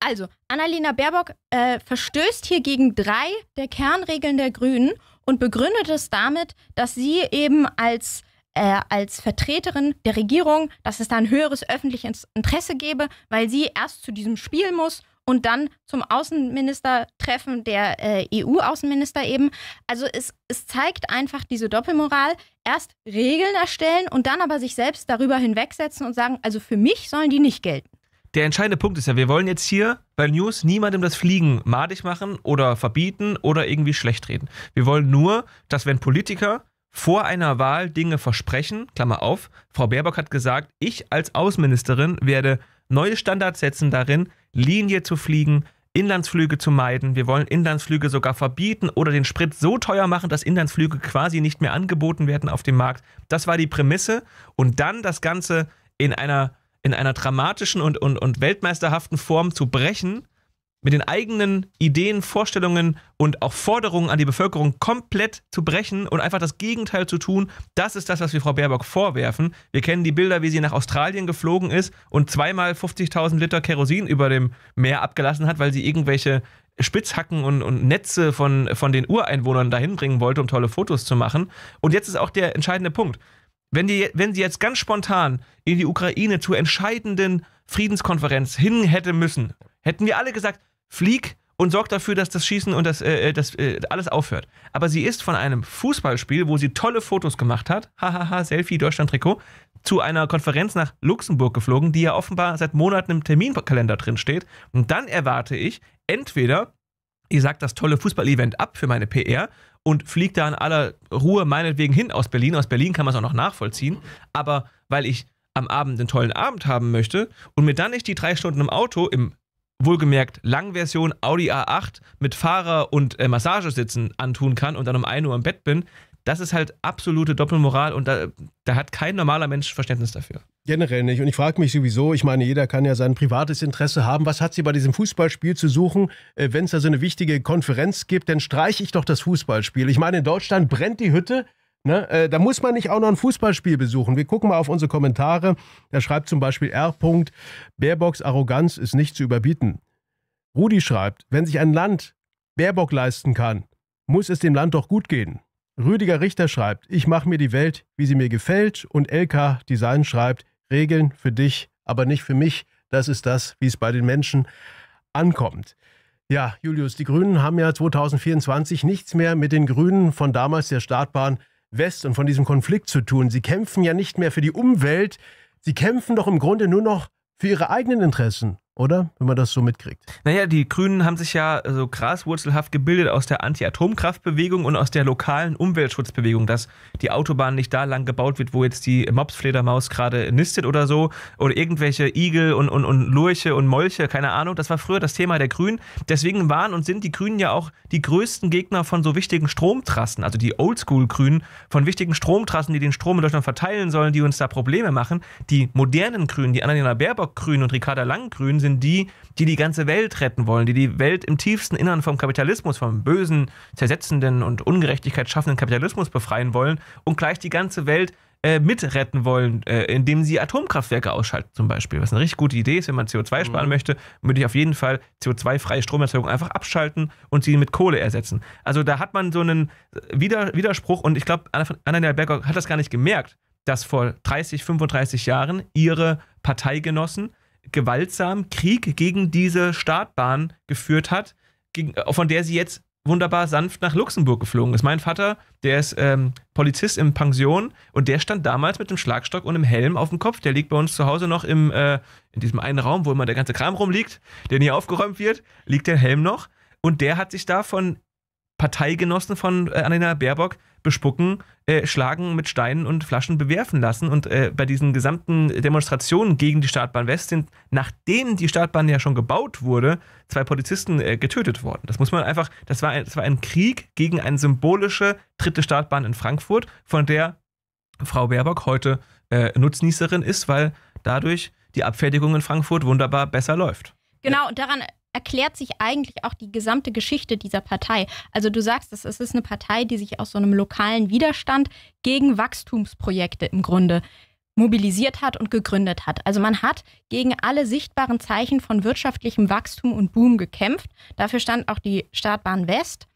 also, Annalena Baerbock äh, verstößt hier gegen drei der Kernregeln der Grünen und begründet es damit, dass sie eben als äh, als Vertreterin der Regierung, dass es da ein höheres öffentliches Interesse gebe, weil sie erst zu diesem Spiel muss und dann zum Außenministertreffen der äh, EU-Außenminister eben. Also es, es zeigt einfach diese Doppelmoral. Erst Regeln erstellen und dann aber sich selbst darüber hinwegsetzen und sagen, also für mich sollen die nicht gelten der entscheidende Punkt ist ja, wir wollen jetzt hier bei News niemandem das Fliegen madig machen oder verbieten oder irgendwie schlecht reden. Wir wollen nur, dass wenn Politiker vor einer Wahl Dinge versprechen, Klammer auf, Frau Baerbock hat gesagt, ich als Außenministerin werde neue Standards setzen darin, Linie zu fliegen, Inlandsflüge zu meiden. Wir wollen Inlandsflüge sogar verbieten oder den Sprit so teuer machen, dass Inlandsflüge quasi nicht mehr angeboten werden auf dem Markt. Das war die Prämisse. Und dann das Ganze in einer in einer dramatischen und, und, und weltmeisterhaften Form zu brechen, mit den eigenen Ideen, Vorstellungen und auch Forderungen an die Bevölkerung komplett zu brechen und einfach das Gegenteil zu tun, das ist das, was wir Frau Baerbock vorwerfen. Wir kennen die Bilder, wie sie nach Australien geflogen ist und zweimal 50.000 Liter Kerosin über dem Meer abgelassen hat, weil sie irgendwelche Spitzhacken und, und, Netze von, von den Ureinwohnern dahin bringen wollte, um tolle Fotos zu machen. Und jetzt ist auch der entscheidende Punkt. Wenn, die, wenn sie jetzt ganz spontan in die Ukraine zur entscheidenden Friedenskonferenz hin hätte müssen, hätten wir alle gesagt, flieg und sorg dafür, dass das Schießen und das, äh, äh das äh, alles aufhört. Aber sie ist von einem Fußballspiel, wo sie tolle Fotos gemacht hat, hahaha, Selfie, Deutschland-Trikot, zu einer Konferenz nach Luxemburg geflogen, die ja offenbar seit Monaten im Terminkalender drin steht. Und dann erwarte ich entweder ihr sagt das tolle Fußball-Event ab für meine PR und fliegt da in aller Ruhe meinetwegen hin aus Berlin. Aus Berlin kann man es auch noch nachvollziehen. Aber weil ich am Abend einen tollen Abend haben möchte und mir dann nicht die drei Stunden im Auto im wohlgemerkt Langversion Audi A8 mit Fahrer und äh, Massagesitzen antun kann und dann um 1 Uhr im Bett bin, das ist halt absolute Doppelmoral und da, da hat kein normaler Mensch Verständnis dafür. Generell nicht. Und ich frage mich sowieso, ich meine, jeder kann ja sein privates Interesse haben. Was hat sie bei diesem Fußballspiel zu suchen? Äh, wenn es da so eine wichtige Konferenz gibt, dann streiche ich doch das Fußballspiel. Ich meine, in Deutschland brennt die Hütte. Ne? Äh, da muss man nicht auch noch ein Fußballspiel besuchen. Wir gucken mal auf unsere Kommentare. Da schreibt zum Beispiel R. Baerbocks Arroganz ist nicht zu überbieten. Rudi schreibt, wenn sich ein Land Baerbock leisten kann, muss es dem Land doch gut gehen. Rüdiger Richter schreibt, ich mache mir die Welt, wie sie mir gefällt. Und LK Design schreibt, Regeln für dich, aber nicht für mich. Das ist das, wie es bei den Menschen ankommt. Ja, Julius, die Grünen haben ja 2024 nichts mehr mit den Grünen von damals der Startbahn West und von diesem Konflikt zu tun. Sie kämpfen ja nicht mehr für die Umwelt, sie kämpfen doch im Grunde nur noch für ihre eigenen Interessen oder? Wenn man das so mitkriegt. Naja, die Grünen haben sich ja so also graswurzelhaft gebildet aus der Anti-Atomkraftbewegung und aus der lokalen Umweltschutzbewegung, dass die Autobahn nicht da lang gebaut wird, wo jetzt die Mopsfledermaus gerade nistet oder so. Oder irgendwelche Igel und, und, und Lurche und Molche, keine Ahnung. Das war früher das Thema der Grünen. Deswegen waren und sind die Grünen ja auch die größten Gegner von so wichtigen Stromtrassen, also die Oldschool-Grünen, von wichtigen Stromtrassen, die den Strom in Deutschland verteilen sollen, die uns da Probleme machen. Die modernen Grünen, die Annalena Baerbock-Grünen und Ricarda Lang-Grünen sind sind die, die die ganze Welt retten wollen, die die Welt im tiefsten Innern vom Kapitalismus, vom bösen, zersetzenden und Ungerechtigkeit schaffenden Kapitalismus befreien wollen und gleich die ganze Welt äh, mitretten wollen, äh, indem sie Atomkraftwerke ausschalten zum Beispiel. Was eine richtig gute Idee ist, wenn man CO2 mhm. sparen mhm. möchte, würde ich auf jeden Fall CO2-freie Stromerzeugung einfach abschalten und sie mit Kohle ersetzen. Also da hat man so einen äh, Wider Widerspruch und ich glaube, Annalena Baerbock hat das gar nicht gemerkt, dass vor 30, 35 Jahren ihre Parteigenossen gewaltsam Krieg gegen diese Startbahn geführt hat, gegen, äh, von der sie jetzt wunderbar sanft nach Luxemburg geflogen ist. Mein Vater, der ist ähm, Polizist in Pension und der stand damals mit dem Schlagstock und einem Helm auf dem Kopf. Der liegt bei uns zu Hause noch im, äh, in diesem einen Raum, wo immer der ganze Kram rumliegt, der nie aufgeräumt wird, liegt der Helm noch. Und der hat sich da von Parteigenossen von äh, Annalena Baerbock bespucken, äh, schlagen, mit Steinen und Flaschen bewerfen lassen. Und äh, bei diesen gesamten Demonstrationen gegen die Startbahn West sind, nachdem die Startbahn ja schon gebaut wurde, zwei Polizisten äh, getötet worden. Das muss man einfach, das war, ein, das war ein Krieg gegen eine symbolische dritte Startbahn in Frankfurt, von der Frau Baerbock heute äh, Nutznießerin ist, weil dadurch die Abfertigung in Frankfurt wunderbar besser läuft. Genau, und daran erklärt sich eigentlich auch die gesamte Geschichte dieser Partei. Also du sagst, es ist eine Partei, die sich aus so einem lokalen Widerstand gegen Wachstumsprojekte im Grunde mobilisiert hat und gegründet hat. Also man hat gegen alle sichtbaren Zeichen von wirtschaftlichem Wachstum und Boom gekämpft. Dafür stand auch die Startbahn West.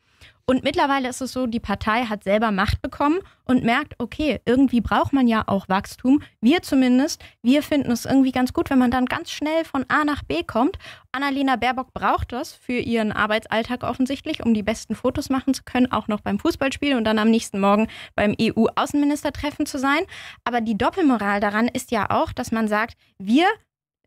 Und mittlerweile ist es so, die Partei hat selber Macht bekommen und merkt, okay, irgendwie braucht man ja auch Wachstum. Wir zumindest, wir finden es irgendwie ganz gut, wenn man dann ganz schnell von A nach B kommt. Annalena Baerbock braucht das für ihren Arbeitsalltag offensichtlich, um die besten Fotos machen zu können, auch noch beim Fußballspiel und dann am nächsten Morgen beim EU-Außenministertreffen zu sein. Aber die Doppelmoral daran ist ja auch, dass man sagt, wir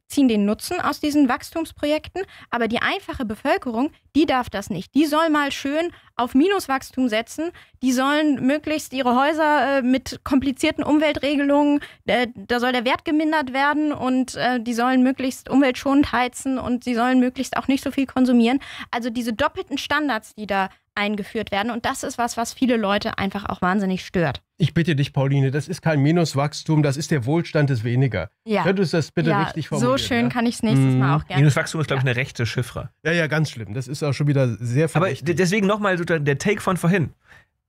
ziehen den Nutzen aus diesen Wachstumsprojekten, aber die einfache Bevölkerung, die darf das nicht. Die soll mal schön auf Minuswachstum setzen, die sollen möglichst ihre Häuser äh, mit komplizierten Umweltregelungen, äh, da soll der Wert gemindert werden und äh, die sollen möglichst umweltschonend heizen und sie sollen möglichst auch nicht so viel konsumieren. Also diese doppelten Standards, die da eingeführt werden. Und das ist was, was viele Leute einfach auch wahnsinnig stört. Ich bitte dich, Pauline, das ist kein Minuswachstum, das ist der Wohlstand des Weniger. Ja. Könntest du das bitte ja, richtig formulieren? So schön ja? kann ich es nächstes mmh. Mal mhm. auch gerne. Minuswachstum ist, glaube ich, eine rechte Chiffre. Ja, ja, ganz schlimm. Das ist auch schon wieder sehr verdächtig. Aber deswegen nochmal der Take von vorhin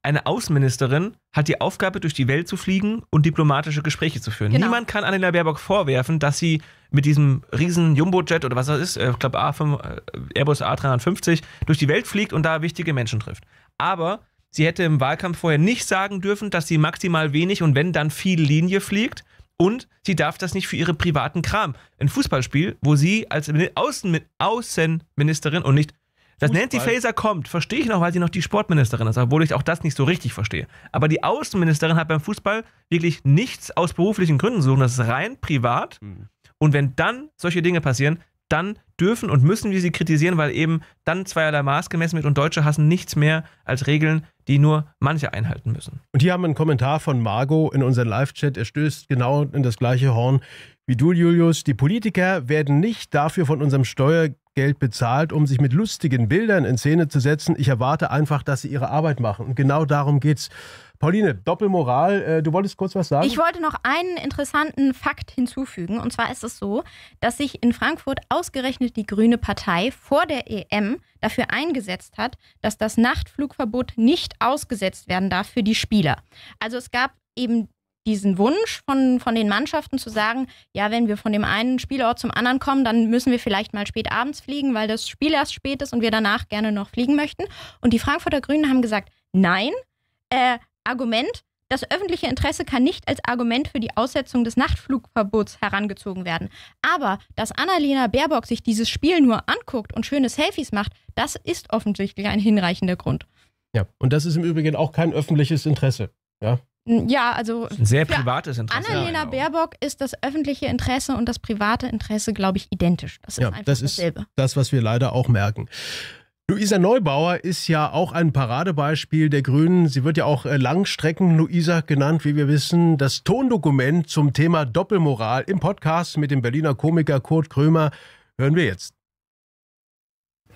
eine Außenministerin hat die Aufgabe, durch die Welt zu fliegen und diplomatische Gespräche zu führen. Genau. Niemand kann Annalena Baerbock vorwerfen, dass sie mit diesem riesen Jumbo-Jet oder was das ist, äh, ich glaube äh, Airbus A350, durch die Welt fliegt und da wichtige Menschen trifft. Aber sie hätte im Wahlkampf vorher nicht sagen dürfen, dass sie maximal wenig und wenn dann viel Linie fliegt. Und sie darf das nicht für ihren privaten Kram. Ein Fußballspiel, wo sie als Außenministerin und nicht dass Nancy Faeser kommt, verstehe ich noch, weil sie noch die Sportministerin ist, obwohl ich auch das nicht so richtig verstehe. Aber die Außenministerin hat beim Fußball wirklich nichts aus beruflichen Gründen zu suchen. Das ist rein privat. Mhm. Und wenn dann solche Dinge passieren, dann dürfen und müssen wir sie kritisieren, weil eben dann zweierlei Maß gemessen wird und Deutsche hassen nichts mehr als Regeln, die nur manche einhalten müssen. Und hier haben wir einen Kommentar von Margot in unserem Live-Chat. Er stößt genau in das gleiche Horn wie du, Julius. Die Politiker werden nicht dafür von unserem Steuer Geld bezahlt, um sich mit lustigen Bildern in Szene zu setzen. Ich erwarte einfach, dass sie ihre Arbeit machen. Und genau darum geht's. Pauline, Doppelmoral, äh, du wolltest kurz was sagen? Ich wollte noch einen interessanten Fakt hinzufügen. Und zwar ist es so, dass sich in Frankfurt ausgerechnet die Grüne Partei vor der EM dafür eingesetzt hat, dass das Nachtflugverbot nicht ausgesetzt werden darf für die Spieler. Also es gab eben diesen Wunsch von, von den Mannschaften zu sagen, ja, wenn wir von dem einen Spielort zum anderen kommen, dann müssen wir vielleicht mal spät abends fliegen, weil das Spiel erst spät ist und wir danach gerne noch fliegen möchten. Und die Frankfurter Grünen haben gesagt, nein, äh, Argument, das öffentliche Interesse kann nicht als Argument für die Aussetzung des Nachtflugverbots herangezogen werden. Aber dass Annalena Baerbock sich dieses Spiel nur anguckt und schöne Selfies macht, das ist offensichtlich ein hinreichender Grund. Ja, und das ist im Übrigen auch kein öffentliches Interesse. Ja, ja, also sehr privates Interesse. Annalena genau. Baerbock ist das öffentliche Interesse und das private Interesse, glaube ich, identisch. Das ist ja, einfach das dasselbe. Ist das, was wir leider auch merken. Luisa Neubauer ist ja auch ein Paradebeispiel der Grünen. Sie wird ja auch äh, Langstrecken-Luisa genannt, wie wir wissen. Das Tondokument zum Thema Doppelmoral im Podcast mit dem Berliner Komiker Kurt Krömer hören wir jetzt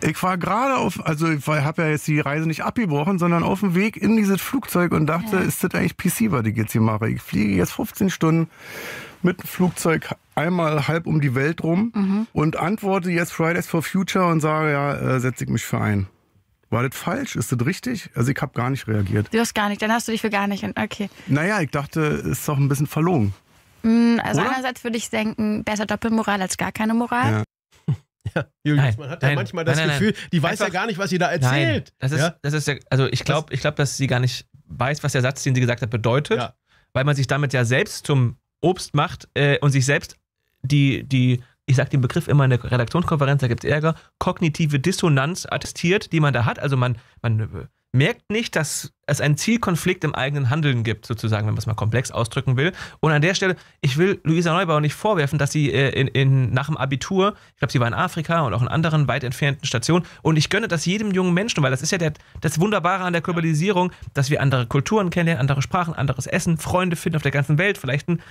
ich war gerade auf, also ich habe ja jetzt die Reise nicht abgebrochen, sondern auf dem Weg in dieses Flugzeug und dachte, ja. ist das eigentlich PC, was ich jetzt hier mache? Ich fliege jetzt 15 Stunden mit dem Flugzeug einmal halb um die Welt rum mhm. und antworte jetzt Fridays for Future und sage, ja, äh, setze ich mich für ein. War das falsch? Ist das richtig? Also ich habe gar nicht reagiert. Du hast gar nicht, dann hast du dich für gar nicht, okay. Naja, ich dachte, ist doch ein bisschen verlogen. Mm, also Oder? einerseits würde ich denken, besser Doppelmoral als gar keine Moral. Ja. Ja, nein, man hat ja manchmal das nein, Gefühl, die weiß Einfach, ja gar nicht, was sie da erzählt. das, ist, ja? das ist ja, also ich glaube, ich glaub, dass sie gar nicht weiß, was der Satz, den sie gesagt hat, bedeutet, ja. weil man sich damit ja selbst zum Obst macht äh, und sich selbst die, die, ich sage den Begriff immer in der Redaktionskonferenz, da gibt es Ärger, kognitive Dissonanz attestiert, die man da hat. Also man, man äh, merkt nicht, dass es einen Zielkonflikt im eigenen Handeln gibt, sozusagen, wenn man es mal komplex ausdrücken will. Und an der Stelle, ich will Luisa Neubauer nicht vorwerfen, dass sie äh, in, in, nach dem Abitur, ich glaube, sie war in Afrika und auch in anderen weit entfernten Stationen. Und ich gönne das jedem jungen Menschen, weil das ist ja der, das Wunderbare an der Globalisierung, dass wir andere Kulturen kennenlernen, andere Sprachen, anderes Essen, Freunde finden auf der ganzen Welt, vielleicht ein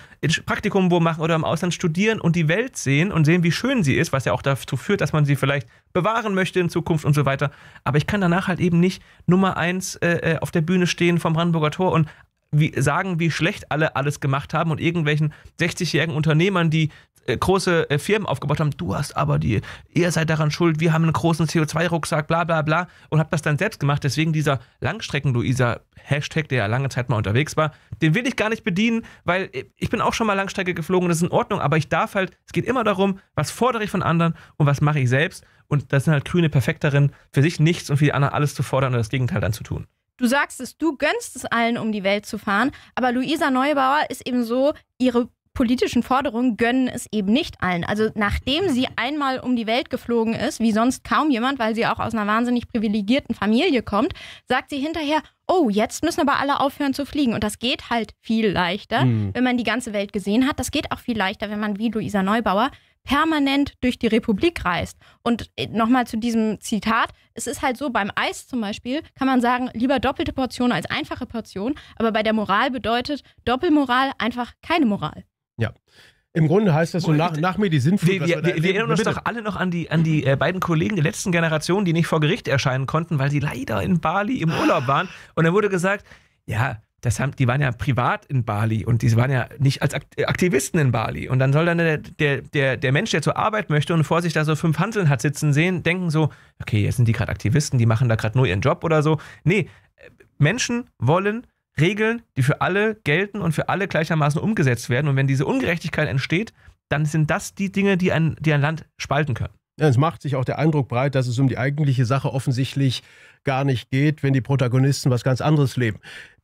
Praktikum wo machen oder im Ausland studieren und die Welt sehen und sehen, wie schön sie ist, was ja auch dazu führt, dass man sie vielleicht bewahren möchte in Zukunft und so weiter. Aber ich kann danach halt eben nicht Nummer eins äh, äh auf der Tribüne stehen vom Brandenburger Tor und wie, sagen, wie schlecht alle alles gemacht haben und irgendwelchen 60-jährigen Unternehmern, die äh, große äh, Firmen aufgebaut haben, du hast aber die, ihr seid daran schuld, wir haben einen großen CO2-Rucksack, bla bla bla und habt das dann selbst gemacht. Deswegen dieser Langstrecken-Luisa-Hashtag, der ja lange Zeit mal unterwegs war, den will ich gar nicht bedienen, weil äh, ich bin auch schon mal Langstrecke geflogen, und das ist in Ordnung, aber ich darf halt, es geht immer darum, was fordere ich von anderen und was mache ich selbst und das sind halt Grüne perfekt darin, für sich nichts und für die anderen alles zu fordern und das Gegenteil dann zu tun. Du sagst es, du gönnst es allen, um die Welt zu fahren, aber Luisa Neubauer ist eben so, ihre politischen Forderungen gönnen es eben nicht allen. Also nachdem sie einmal um die Welt geflogen ist, wie sonst kaum jemand, weil sie auch aus einer wahnsinnig privilegierten Familie kommt, sagt sie hinterher, oh, jetzt müssen aber alle aufhören zu fliegen. Und das geht halt viel leichter, mhm. wenn man die ganze Welt gesehen hat. Das geht auch viel leichter, wenn man wie Luisa Neubauer permanent durch die Republik reist. Und äh, nochmal zu diesem Zitat, es ist halt so, beim Eis zum Beispiel kann man sagen, lieber doppelte Portion als einfache Portion, aber bei der Moral bedeutet Doppelmoral einfach keine Moral. Ja. Im Grunde heißt das so, nach, nach mir die Sinnflut. Wir, wir, wir, wir, erinnern uns bitte. doch alle noch an die, an die äh, beiden Kollegen der letzten Generation, die nicht vor Gericht erscheinen konnten, weil sie leider in Bali im Urlaub waren. Und dann wurde gesagt, ja, das haben, die waren ja privat in Bali und die waren ja nicht als äh, Aktivisten in Bali. Und dann soll dann der, der, der, Mensch, der zur Arbeit möchte und vor sich da so fünf Hanseln hat sitzen sehen, denken so, okay, jetzt sind die gerade Aktivisten, die machen da gerade nur ihren Job oder so. Nee, äh, Menschen wollen Regeln, die für alle gelten und für alle gleichermaßen umgesetzt werden. Und wenn diese Ungerechtigkeit entsteht, dann sind das die Dinge, die ein, die ein Land spalten können. Ja, es macht sich auch der Eindruck breit, dass es um die eigentliche Sache offensichtlich gar nicht geht, wenn die Protagonisten was ganz anderes leben.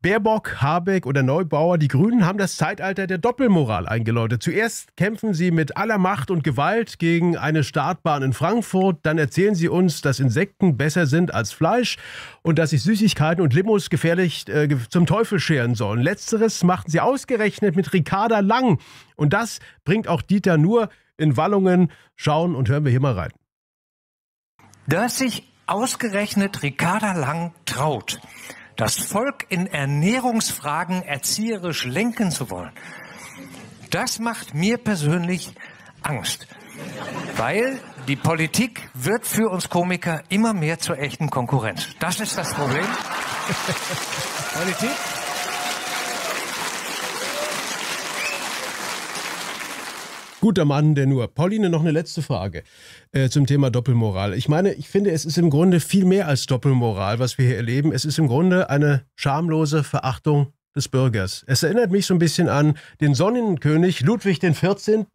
Baerbock, Habeck oder Neubauer, die Grünen haben das Zeitalter der Doppelmoral eingeläutet. Zuerst kämpfen sie mit aller Macht und Gewalt gegen eine Startbahn in Frankfurt, dann erzählen sie uns, dass Insekten besser sind als Fleisch und dass sich Süßigkeiten und Limos gefährlich äh, zum Teufel scheren sollen. Letzteres machten sie ausgerechnet mit Ricarda Lang und das bringt auch Dieter nur in Wallungen. Schauen und hören wir hier mal rein. Dass sich ausgerechnet Ricarda Lang traut, das Volk in Ernährungsfragen erzieherisch lenken zu wollen, das macht mir persönlich Angst. Weil die Politik wird für uns Komiker immer mehr zur echten Konkurrenz. Das ist das Problem. Politik? guter Mann, der nur. Pauline, noch eine letzte Frage äh, zum Thema Doppelmoral. Ich meine, ich finde, es ist im Grunde viel mehr als Doppelmoral, was wir hier erleben. Es ist im Grunde eine schamlose Verachtung des Bürgers. Es erinnert mich so ein bisschen an den Sonnenkönig Ludwig XIV.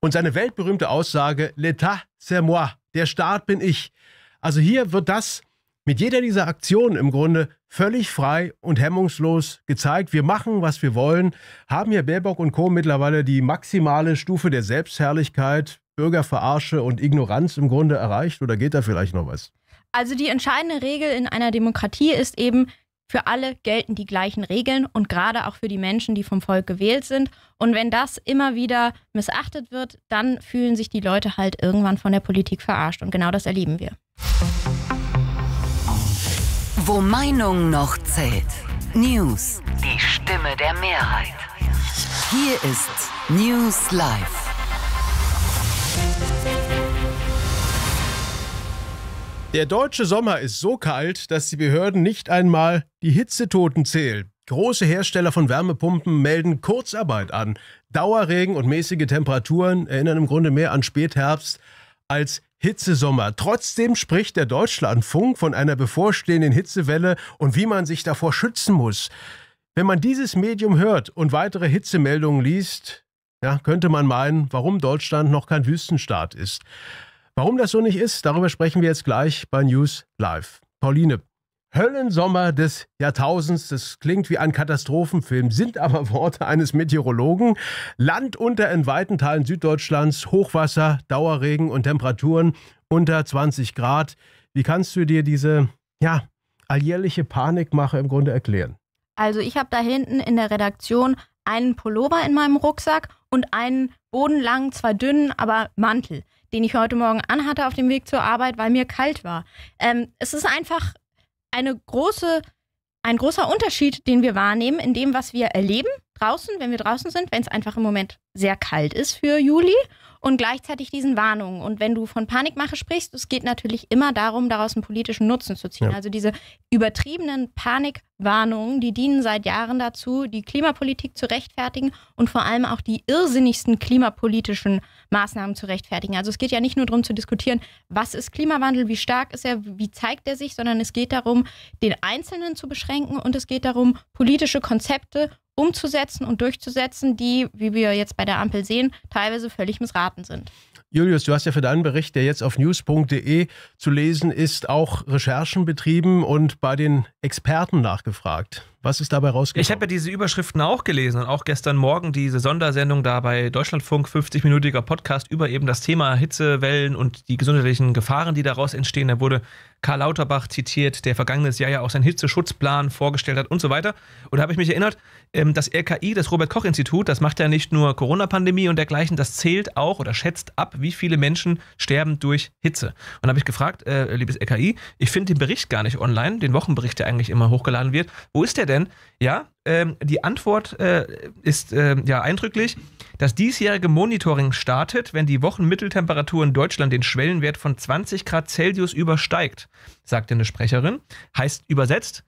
und seine weltberühmte Aussage: L'État, c'est moi. Der Staat bin ich. Also hier wird das mit jeder dieser Aktionen im Grunde völlig frei und hemmungslos gezeigt. Wir machen, was wir wollen. Haben hier Baerbock und Co. mittlerweile die maximale Stufe der Selbstherrlichkeit, Bürgerverarsche und Ignoranz im Grunde erreicht? Oder geht da vielleicht noch was? Also die entscheidende Regel in einer Demokratie ist eben, für alle gelten die gleichen Regeln und gerade auch für die Menschen, die vom Volk gewählt sind. Und wenn das immer wieder missachtet wird, dann fühlen sich die Leute halt irgendwann von der Politik verarscht. Und genau das erleben wir. Wo Meinung noch zählt. News. Die Stimme der Mehrheit. Hier ist News Live. Der deutsche Sommer ist so kalt, dass die Behörden nicht einmal die Hitzetoten zählen. Große Hersteller von Wärmepumpen melden Kurzarbeit an. Dauerregen und mäßige Temperaturen erinnern im Grunde mehr an Spätherbst als Hitzesommer. Trotzdem spricht der Deutschlandfunk von einer bevorstehenden Hitzewelle und wie man sich davor schützen muss. Wenn man dieses Medium hört und weitere Hitzemeldungen liest, ja, könnte man meinen, warum Deutschland noch kein Wüstenstaat ist. Warum das so nicht ist, darüber sprechen wir jetzt gleich bei News Live. Pauline, Höllensommer des Jahrtausends, das klingt wie ein Katastrophenfilm, sind aber Worte eines Meteorologen. Land unter in weiten Teilen Süddeutschlands, Hochwasser, Dauerregen und Temperaturen unter 20 Grad. Wie kannst du dir diese, ja, alljährliche Panikmache im Grunde erklären? Also ich habe da hinten in der Redaktion einen Pullover in meinem Rucksack und einen bodenlangen, zwar dünnen, aber Mantel, den ich heute Morgen anhatte auf dem Weg zur Arbeit, weil mir kalt war. Ähm, es ist einfach eine große, ein großer Unterschied, den wir wahrnehmen in dem, was wir erleben draußen, wenn wir draußen sind, wenn es einfach im Moment sehr kalt ist für Juli und gleichzeitig diesen Warnungen. Und wenn du von Panikmache sprichst, es geht natürlich immer darum, daraus einen politischen Nutzen zu ziehen. Ja. Also diese übertriebenen Panikwarnungen, die dienen seit Jahren dazu, die Klimapolitik zu rechtfertigen und vor allem auch die irrsinnigsten klimapolitischen Maßnahmen zu rechtfertigen. Also es geht ja nicht nur darum zu diskutieren, was ist Klimawandel, wie stark ist er, wie zeigt er sich, sondern es geht darum, den Einzelnen zu beschränken und es geht darum, politische Konzepte umzusetzen und durchzusetzen, die, wie wir jetzt bei der Ampel sehen, teilweise völlig missraten sind. Julius, du hast ja für deinen Bericht, der jetzt auf news.de zu lesen ist, auch Recherchen betrieben und bei den Experten nachgefragt. Was ist dabei rausgekommen? Ich habe ja diese Überschriften auch gelesen und auch gestern Morgen diese Sondersendung da bei Deutschlandfunk, 50-minütiger Podcast über eben das Thema Hitzewellen und die gesundheitlichen Gefahren, die daraus entstehen. Da wurde Karl Lauterbach zitiert, der vergangenes Jahr ja auch seinen Hitzeschutzplan vorgestellt hat und so weiter. Und da habe ich mich erinnert, ähm, das RKI, das Robert-Koch-Institut, das macht ja nicht nur Corona-Pandemie und dergleichen, das zählt auch oder schätzt ab, wie viele Menschen sterben durch Hitze. Und da habe ich gefragt, äh, liebes RKI, ich finde den Bericht gar nicht online, den Wochenbericht, der eigentlich immer hochgeladen wird. Wo ist der denn? denn? Ja, ähm, die Antwort äh, ist äh, ja eindrücklich. Das diesjährige Monitoring startet, wenn die Wochenmitteltemperatur in Deutschland den Schwellenwert von 20 Grad Celsius übersteigt, sagte eine Sprecherin. Heißt übersetzt,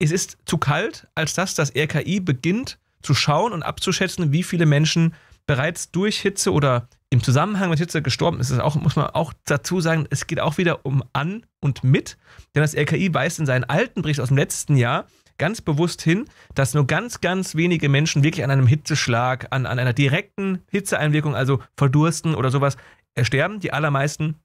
es ist zu kalt, als dass das RKI beginnt zu schauen und abzuschätzen, wie viele Menschen bereits durch Hitze oder im Zusammenhang mit Hitze gestorben ist. Das auch, muss man auch dazu sagen, es geht auch wieder um an und mit, denn das RKI weist in seinen alten Bericht aus dem letzten Jahr ganz bewusst hin, dass nur ganz, ganz wenige Menschen wirklich an einem Hitzeschlag, an, an einer direkten Hitzeeinwirkung, also verdursten oder sowas, äh, sterben. Die allermeisten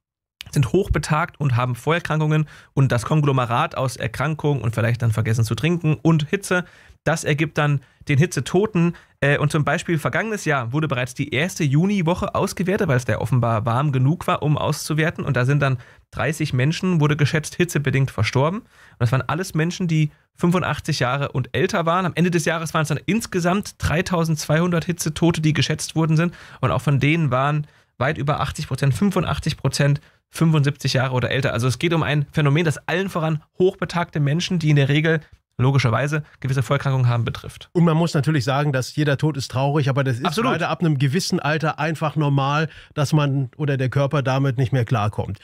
sind hochbetagt und haben Vorerkrankungen und das Konglomerat aus Erkrankungen und vielleicht dann vergessen zu trinken und Hitze, das ergibt dann den Hitzetoten. Äh, und zum Beispiel vergangenes Jahr wurde bereits die erste Juniwoche ausgewertet, weil es da offenbar warm genug war, um auszuwerten. Und da sind dann 30 Menschen wurde geschätzt hitzebedingt verstorben. Und das waren alles Menschen, die 85 Jahre und älter waren. Am Ende des Jahres waren es dann insgesamt 3200 Hitzetote, die geschätzt worden sind. Und auch von denen waren weit über 80 Prozent, 85 Prozent 75 Jahre oder älter. Also es geht um ein Phänomen, das allen voran hochbetagte Menschen, die in der Regel logischerweise gewisse Vollkrankungen haben, betrifft. Und man muss natürlich sagen, dass jeder Tod ist traurig, aber das ist Absolut. leider ab einem gewissen Alter einfach normal, dass man oder der Körper damit nicht mehr klarkommt.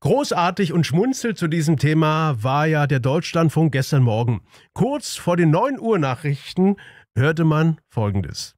Großartig und schmunzelt zu diesem Thema war ja der Deutschlandfunk gestern Morgen. Kurz vor den 9 Uhr Nachrichten hörte man Folgendes.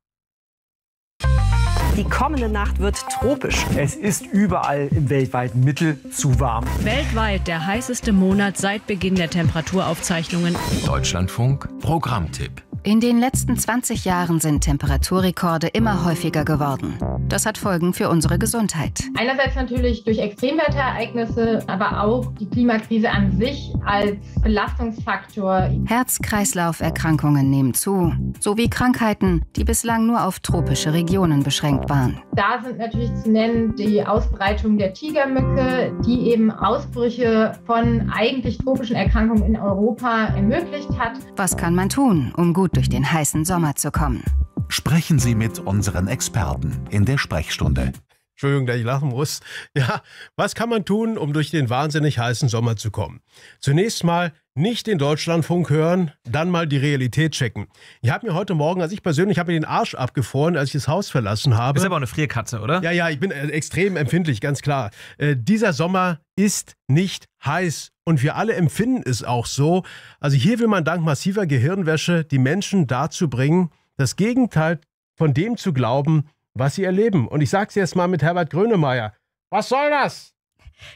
Die kommende Nacht wird tropisch. Es ist überall im weltweiten Mittel zu warm. Weltweit der heißeste Monat seit Beginn der Temperaturaufzeichnungen. Deutschlandfunk, Programmtipp. In den letzten 20 Jahren sind Temperaturrekorde immer häufiger geworden. Das hat Folgen für unsere Gesundheit. Einerseits natürlich durch Extremwetterereignisse, aber auch die Klimakrise an sich als Belastungsfaktor. Herz-Kreislauf-Erkrankungen nehmen zu, sowie Krankheiten, die bislang nur auf tropische Regionen beschränkt waren. Da sind natürlich zu nennen die Ausbreitung der Tigermücke, die eben Ausbrüche von eigentlich tropischen Erkrankungen in Europa ermöglicht hat. Was kann man tun, um gut durch den heißen Sommer zu kommen? Sprechen Sie mit unseren Experten in der Sprechstunde. Entschuldigung, dass ich lachen muss. Ja, was kann man tun, um durch den wahnsinnig heißen Sommer zu kommen? Zunächst mal nicht den Deutschlandfunk hören, dann mal die Realität checken. Ich habe mir heute Morgen, also ich persönlich habe mir den Arsch abgefroren, als ich das Haus verlassen habe. Ist aber auch eine Frierkatze, oder? Ja, ja, ich bin äh, extrem empfindlich, ganz klar. Äh, dieser Sommer ist nicht heiß und wir alle empfinden es auch so. Also hier will man dank massiver Gehirnwäsche die Menschen dazu bringen, das Gegenteil von dem zu glauben, was sie erleben. Und ich sage es jetzt mal mit Herbert Grönemeyer. Was soll das?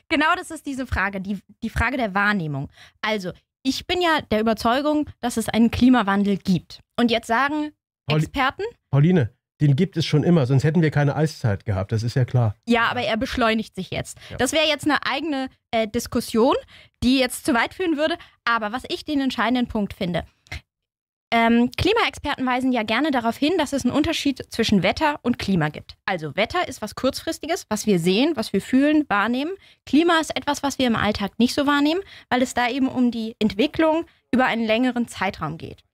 Genau das ist diese Frage, die, die Frage der Wahrnehmung. Also, ich bin ja der Überzeugung, dass es einen Klimawandel gibt. Und jetzt sagen Pauli Experten. Pauline, den gibt es schon immer, sonst hätten wir keine Eiszeit gehabt, das ist ja klar. Ja, aber er beschleunigt sich jetzt. Ja. Das wäre jetzt eine eigene äh, Diskussion, die jetzt zu weit führen würde. Aber was ich den entscheidenden Punkt finde, ähm, Klimaexperten weisen ja gerne darauf hin, dass es einen Unterschied zwischen Wetter und Klima gibt. Also Wetter ist was Kurzfristiges, was wir sehen, was wir fühlen, wahrnehmen. Klima ist etwas, was wir im Alltag nicht so wahrnehmen, weil es da eben um die Entwicklung über einen längeren Zeitraum geht.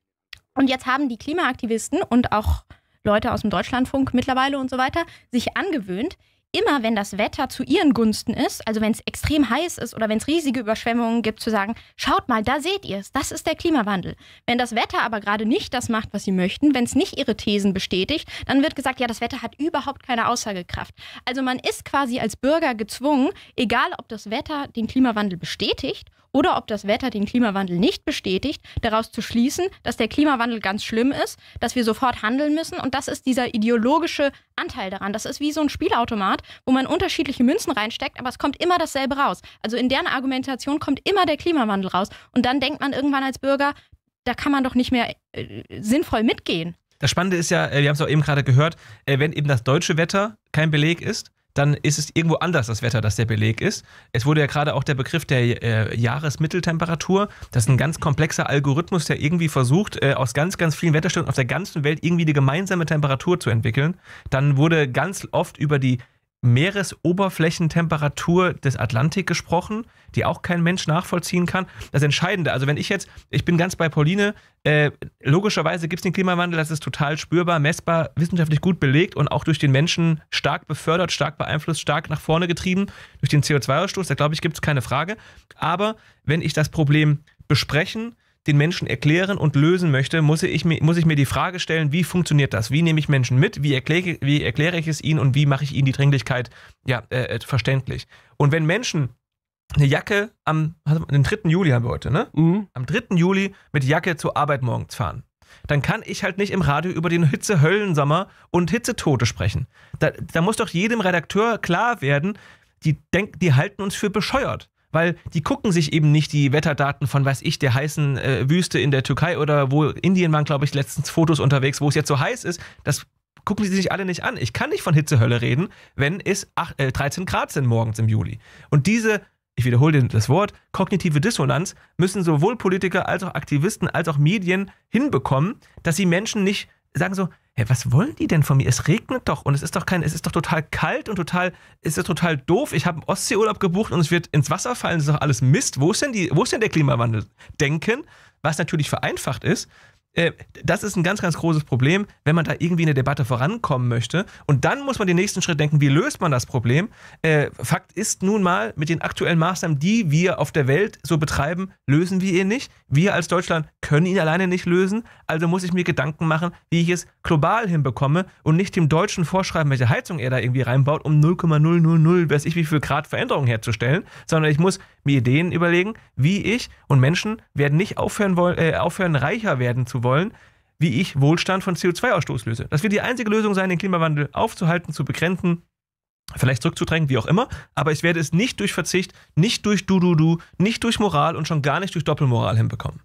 Und jetzt haben die Klimaaktivisten und auch Leute aus dem Deutschlandfunk mittlerweile und so weiter sich angewöhnt, immer, wenn das Wetter zu ihren Gunsten ist, also wenn es extrem heiß ist oder wenn es riesige Überschwemmungen gibt, zu sagen, schaut mal, da seht ihr es, das ist der Klimawandel. Wenn das Wetter aber gerade nicht das macht, was sie möchten, wenn es nicht ihre Thesen bestätigt, dann wird gesagt, ja, das Wetter hat überhaupt keine Aussagekraft. Also man ist quasi als Bürger gezwungen, egal ob das Wetter den Klimawandel bestätigt oder ob das Wetter den Klimawandel nicht bestätigt, daraus zu schließen, dass der Klimawandel ganz schlimm ist, dass wir sofort handeln müssen. Und das ist dieser ideologische Anteil daran. Das ist wie so ein Spielautomat, wo man unterschiedliche Münzen reinsteckt, aber es kommt immer dasselbe raus. Also in deren Argumentation kommt immer der Klimawandel raus. Und dann denkt man irgendwann als Bürger, da kann man doch nicht mehr äh, sinnvoll mitgehen. Das Spannende ist ja, äh, wir haben es auch eben gerade gehört, äh, wenn eben das deutsche Wetter kein Beleg ist, dann ist es irgendwo anders das Wetter, das der Beleg ist. Es wurde ja gerade auch der Begriff der äh, Jahresmitteltemperatur. Das ist ein ganz komplexer Algorithmus, der irgendwie versucht, äh, aus ganz, ganz vielen Wetterstellungen auf der ganzen Welt irgendwie eine gemeinsame Temperatur zu entwickeln. Dann wurde ganz oft über die Meeresoberflächentemperatur des Atlantik gesprochen, die auch kein Mensch nachvollziehen kann. Das Entscheidende, also wenn ich jetzt, ich bin ganz bei Pauline, äh, logischerweise gibt es den Klimawandel, das ist total spürbar, messbar, wissenschaftlich gut belegt und auch durch den Menschen stark befördert, stark beeinflusst, stark nach vorne getrieben, durch den CO2-Ausstoß, da glaube ich, gibt es keine Frage. Aber wenn ich das Problem besprechen, den Menschen erklären und lösen möchte, muss ich, mir, muss ich mir die Frage stellen, wie funktioniert das? Wie nehme ich Menschen mit? Wie erkläre, wie erkläre ich es ihnen und wie mache ich ihnen die Dringlichkeit ja, äh, äh verständlich? Und wenn Menschen eine Jacke am, den 3. Juli haben wir heute, ne? Mhm. Am 3. Juli mit Jacke zur Arbeit morgens fahren dann kann ich halt nicht im Radio über den Hitzehöllensommer und Hitzetote sprechen. Da, da, muss doch jedem Redakteur klar werden, die, denk, die halten uns für bescheuert weil die gucken sich eben nicht die Wetterdaten von, weiß ich, der heißen äh, Wüste in der Türkei oder wo Indien waren, glaube ich, letztens Fotos unterwegs, wo es jetzt so heiß ist. Das gucken sie sich alle nicht an. Ich kann nicht von Hitzehölle reden, wenn es 8, äh, 13 Grad sind morgens im Juli. Und diese, ich wiederhole das Wort, kognitive Dissonanz müssen sowohl Politiker als auch Aktivisten als auch Medien hinbekommen, dass sie Menschen nicht sagen so, hey, was wollen die denn von mir? Es regnet doch und es ist doch kein, es ist doch total kalt und total, es ist total doof. Ich habe einen Ostseeurlaub gebucht und es wird ins Wasser fallen, es ist doch alles Mist. Wo ist denn die, wo ist denn der Klimawandel? Denken, was natürlich vereinfacht ist, äh, das ist ein ganz, ganz großes Problem, wenn man da irgendwie in der Debatte vorankommen möchte. Und dann muss man den nächsten Schritt denken, wie löst man das Problem? Äh, Fakt ist nun mal, mit den aktuellen Maßnahmen, die wir auf der Welt so betreiben, lösen wir ihn nicht. Wir als Deutschland können ihn alleine nicht lösen. Also muss ich mir Gedanken machen, wie ich es global hinbekomme und nicht dem Deutschen vorschreiben, welche Heizung er da irgendwie reinbaut, um 0,000, weiß ich wie viel Grad Veränderungen herzustellen, sondern ich muss mir Ideen überlegen, wie ich und Menschen werden nicht aufhören, wollen, äh, aufhören reicher werden zu wollen wollen, wie ich Wohlstand von CO2-Ausstoß löse. Das wird die einzige Lösung sein, den Klimawandel aufzuhalten, zu begrenzen, vielleicht zurückzudrängen, wie auch immer. Aber ich werde es nicht durch Verzicht, nicht durch Du-Du-Du, nicht durch Moral und schon gar nicht durch Doppelmoral hinbekommen.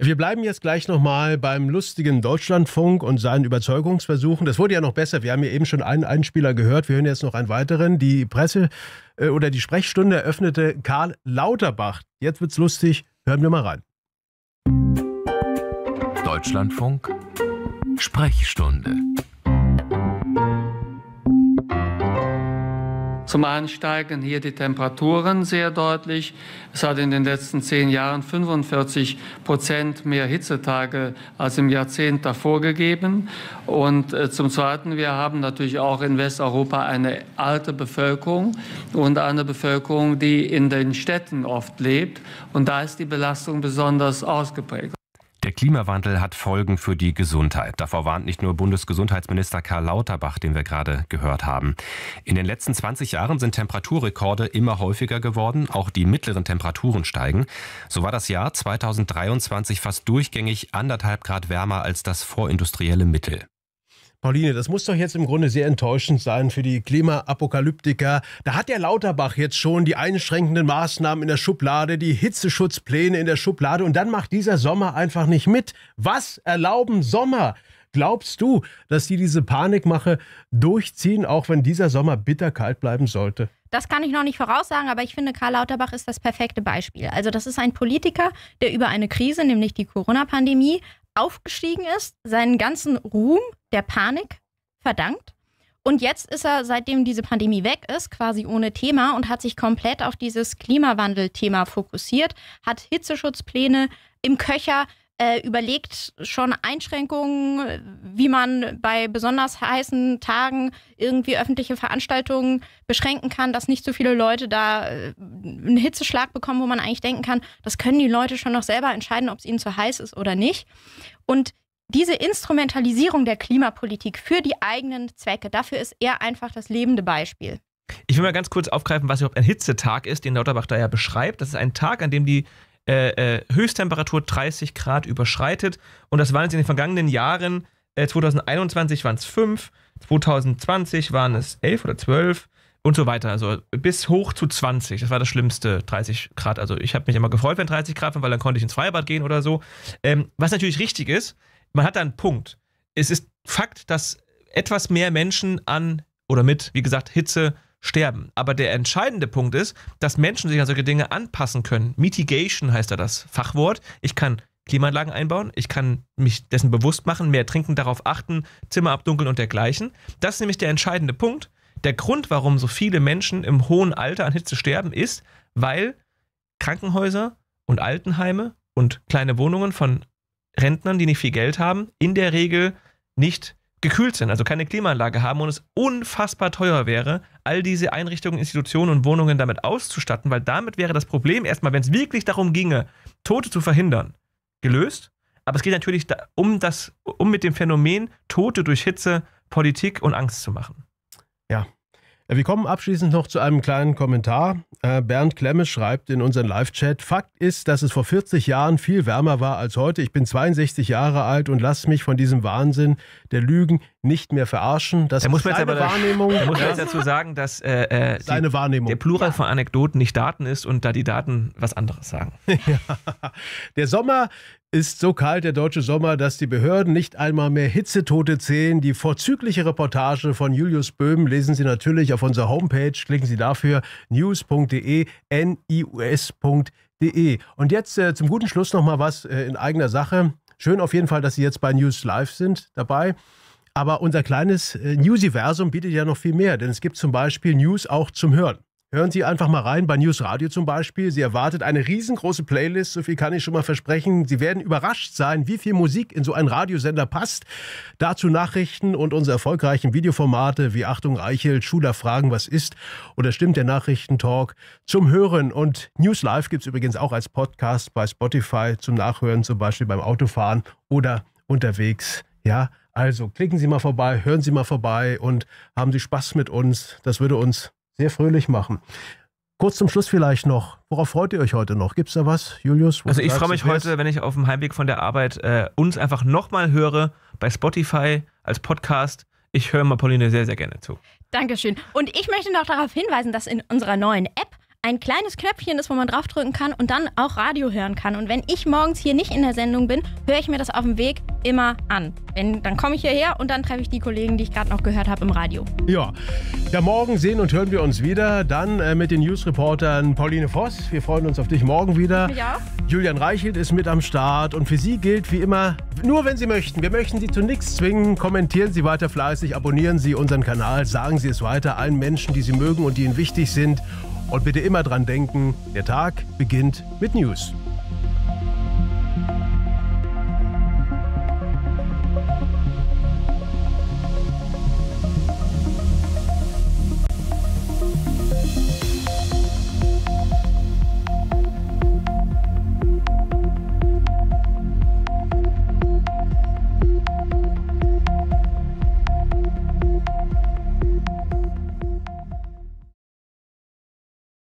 Wir bleiben jetzt gleich nochmal beim lustigen Deutschlandfunk und seinen Überzeugungsversuchen. Das wurde ja noch besser. Wir haben ja eben schon einen Einspieler gehört. Wir hören jetzt noch einen weiteren. Die Presse äh, oder die Sprechstunde eröffnete Karl Lauterbach. Jetzt wird's lustig. Hören wir mal rein. Deutschlandfunk Sprechstunde. Zum einen steigen hier die Temperaturen sehr deutlich. Es hat in den letzten zehn Jahren 45 Prozent mehr Hitzetage als im Jahrzehnt davor gegeben. Und äh, zum Zweiten, wir haben natürlich auch in Westeuropa eine alte Bevölkerung und eine Bevölkerung, die in den Städten oft lebt. Und da ist die Belastung besonders ausgeprägt. Der Klimawandel hat Folgen für die Gesundheit. Davor warnt nicht nur Bundesgesundheitsminister Karl Lauterbach, den wir gerade gehört haben. In den letzten 20 Jahren sind Temperaturrekorde immer häufiger geworden. Auch die mittleren Temperaturen steigen. So war das Jahr 2023 fast durchgängig anderthalb Grad wärmer als das vorindustrielle Mittel. Pauline, das muss doch jetzt im Grunde sehr enttäuschend sein für die Klimaapokalyptiker. Da hat der Lauterbach jetzt schon die einschränkenden Maßnahmen in der Schublade, die Hitzeschutzpläne in der Schublade und dann macht dieser Sommer einfach nicht mit. Was erlauben Sommer? Glaubst du, dass die diese Panikmache durchziehen, auch wenn dieser Sommer bitterkalt bleiben sollte? Das kann ich noch nicht voraussagen, aber ich finde, Karl Lauterbach ist das perfekte Beispiel. Also das ist ein Politiker, der über eine Krise, nämlich die Corona-Pandemie, aufgestiegen ist, seinen ganzen Ruhm der Panik verdankt. Und jetzt ist er, seitdem diese Pandemie weg ist, quasi ohne Thema und hat sich komplett auf dieses Klimawandelthema fokussiert, hat Hitzeschutzpläne im Köcher, äh, überlegt schon Einschränkungen, wie man bei besonders heißen Tagen irgendwie öffentliche Veranstaltungen beschränken kann, dass nicht so viele Leute da äh, einen Hitzeschlag bekommen, wo man eigentlich denken kann, das können die Leute schon noch selber entscheiden, ob es ihnen zu heiß ist oder nicht. Und diese Instrumentalisierung der Klimapolitik für die eigenen Zwecke, dafür ist er einfach das lebende Beispiel. Ich will mal ganz kurz aufgreifen, was überhaupt ein Hitzetag ist, den Lauterbach da ja beschreibt. Das ist ein Tag, an dem die äh, äh, Höchsttemperatur 30 Grad überschreitet. Und das waren jetzt in den vergangenen Jahren, äh, 2021 waren es 5, 2020 waren es 11 oder 12 und so weiter. Also bis hoch zu 20. Das war das Schlimmste, 30 Grad. Also ich habe mich immer gefreut, wenn 30 Grad waren, weil dann konnte ich ins Freibad gehen oder so. Ähm, was natürlich richtig ist, man hat da einen Punkt. Es ist Fakt, dass etwas mehr Menschen an oder mit, wie gesagt, Hitze sterben. Aber der entscheidende Punkt ist, dass Menschen sich an solche Dinge anpassen können. Mitigation heißt da das Fachwort. Ich kann Klimaanlagen einbauen, ich kann mich dessen bewusst machen, mehr trinken, darauf achten, Zimmer abdunkeln und dergleichen. Das ist nämlich der entscheidende Punkt. Der Grund, warum so viele Menschen im hohen Alter an Hitze sterben, ist, weil Krankenhäuser und Altenheime und kleine Wohnungen von Rentnern, die nicht viel Geld haben, in der Regel nicht gekühlt sind, also keine Klimaanlage haben und es unfassbar teuer wäre, all diese Einrichtungen, Institutionen und Wohnungen damit auszustatten, weil damit wäre das Problem erstmal, wenn es wirklich darum ginge, Tote zu verhindern, gelöst. Aber es geht natürlich um das, um mit dem Phänomen Tote durch Hitze Politik und Angst zu machen. Wir kommen abschließend noch zu einem kleinen Kommentar. Äh, Bernd Klemme schreibt in unseren Live-Chat, Fakt ist, dass es vor 40 Jahren viel wärmer war als heute. Ich bin 62 Jahre alt und lasse mich von diesem Wahnsinn der Lügen nicht mehr verarschen. Das da muss man jetzt Wahrnehmung. Da, muss man jetzt dazu sagen, dass äh, äh die, Wahrnehmung. der Plural von Anekdoten nicht Daten ist und da die Daten was anderes sagen. Ja. Der Sommer ist so kalt der deutsche Sommer, dass die Behörden nicht einmal mehr Hitzetote zählen. Die vorzügliche Reportage von Julius Böhm lesen Sie natürlich auf unserer Homepage. Klicken Sie dafür news.de, nius.de. Und jetzt äh, zum guten Schluss nochmal was äh, in eigener Sache. Schön auf jeden Fall, dass Sie jetzt bei News Live sind dabei. Aber unser kleines äh, Newsiversum bietet ja noch viel mehr, denn es gibt zum Beispiel News auch zum Hören. Hören Sie einfach mal rein bei News Radio zum Beispiel. Sie erwartet eine riesengroße Playlist, so viel kann ich schon mal versprechen. Sie werden überrascht sein, wie viel Musik in so einen Radiosender passt. Dazu Nachrichten und unsere erfolgreichen Videoformate wie Achtung Eichel, Schuler fragen, was ist oder stimmt der Nachrichtentalk zum Hören. Und News Live gibt es übrigens auch als Podcast bei Spotify zum Nachhören, zum Beispiel beim Autofahren oder unterwegs. Ja, also klicken Sie mal vorbei, hören Sie mal vorbei und haben Sie Spaß mit uns. Das würde uns sehr fröhlich machen. Kurz zum Schluss vielleicht noch, worauf freut ihr euch heute noch? Gibt es da was, Julius? Also ich freue mich heute, wenn ich auf dem Heimweg von der Arbeit äh, uns einfach nochmal höre bei Spotify als Podcast. Ich höre mal Pauline sehr, sehr gerne zu. Dankeschön. Und ich möchte noch darauf hinweisen, dass in unserer neuen App ein kleines Knöpfchen ist, wo man draufdrücken kann und dann auch Radio hören kann. Und wenn ich morgens hier nicht in der Sendung bin, höre ich mir das auf dem Weg immer an. Wenn, dann komme ich hierher und dann treffe ich die Kollegen, die ich gerade noch gehört habe im Radio. Ja, ja, morgen sehen und hören wir uns wieder. Dann äh, mit den Newsreportern Pauline Voss. Wir freuen uns auf dich morgen wieder. Ja. Julian Reichelt ist mit am Start und für Sie gilt wie immer, nur wenn Sie möchten. Wir möchten Sie zu nichts zwingen. Kommentieren Sie weiter fleißig, abonnieren Sie unseren Kanal, sagen Sie es weiter allen Menschen, die Sie mögen und die Ihnen wichtig sind. Und bitte immer dran denken, der Tag beginnt mit News.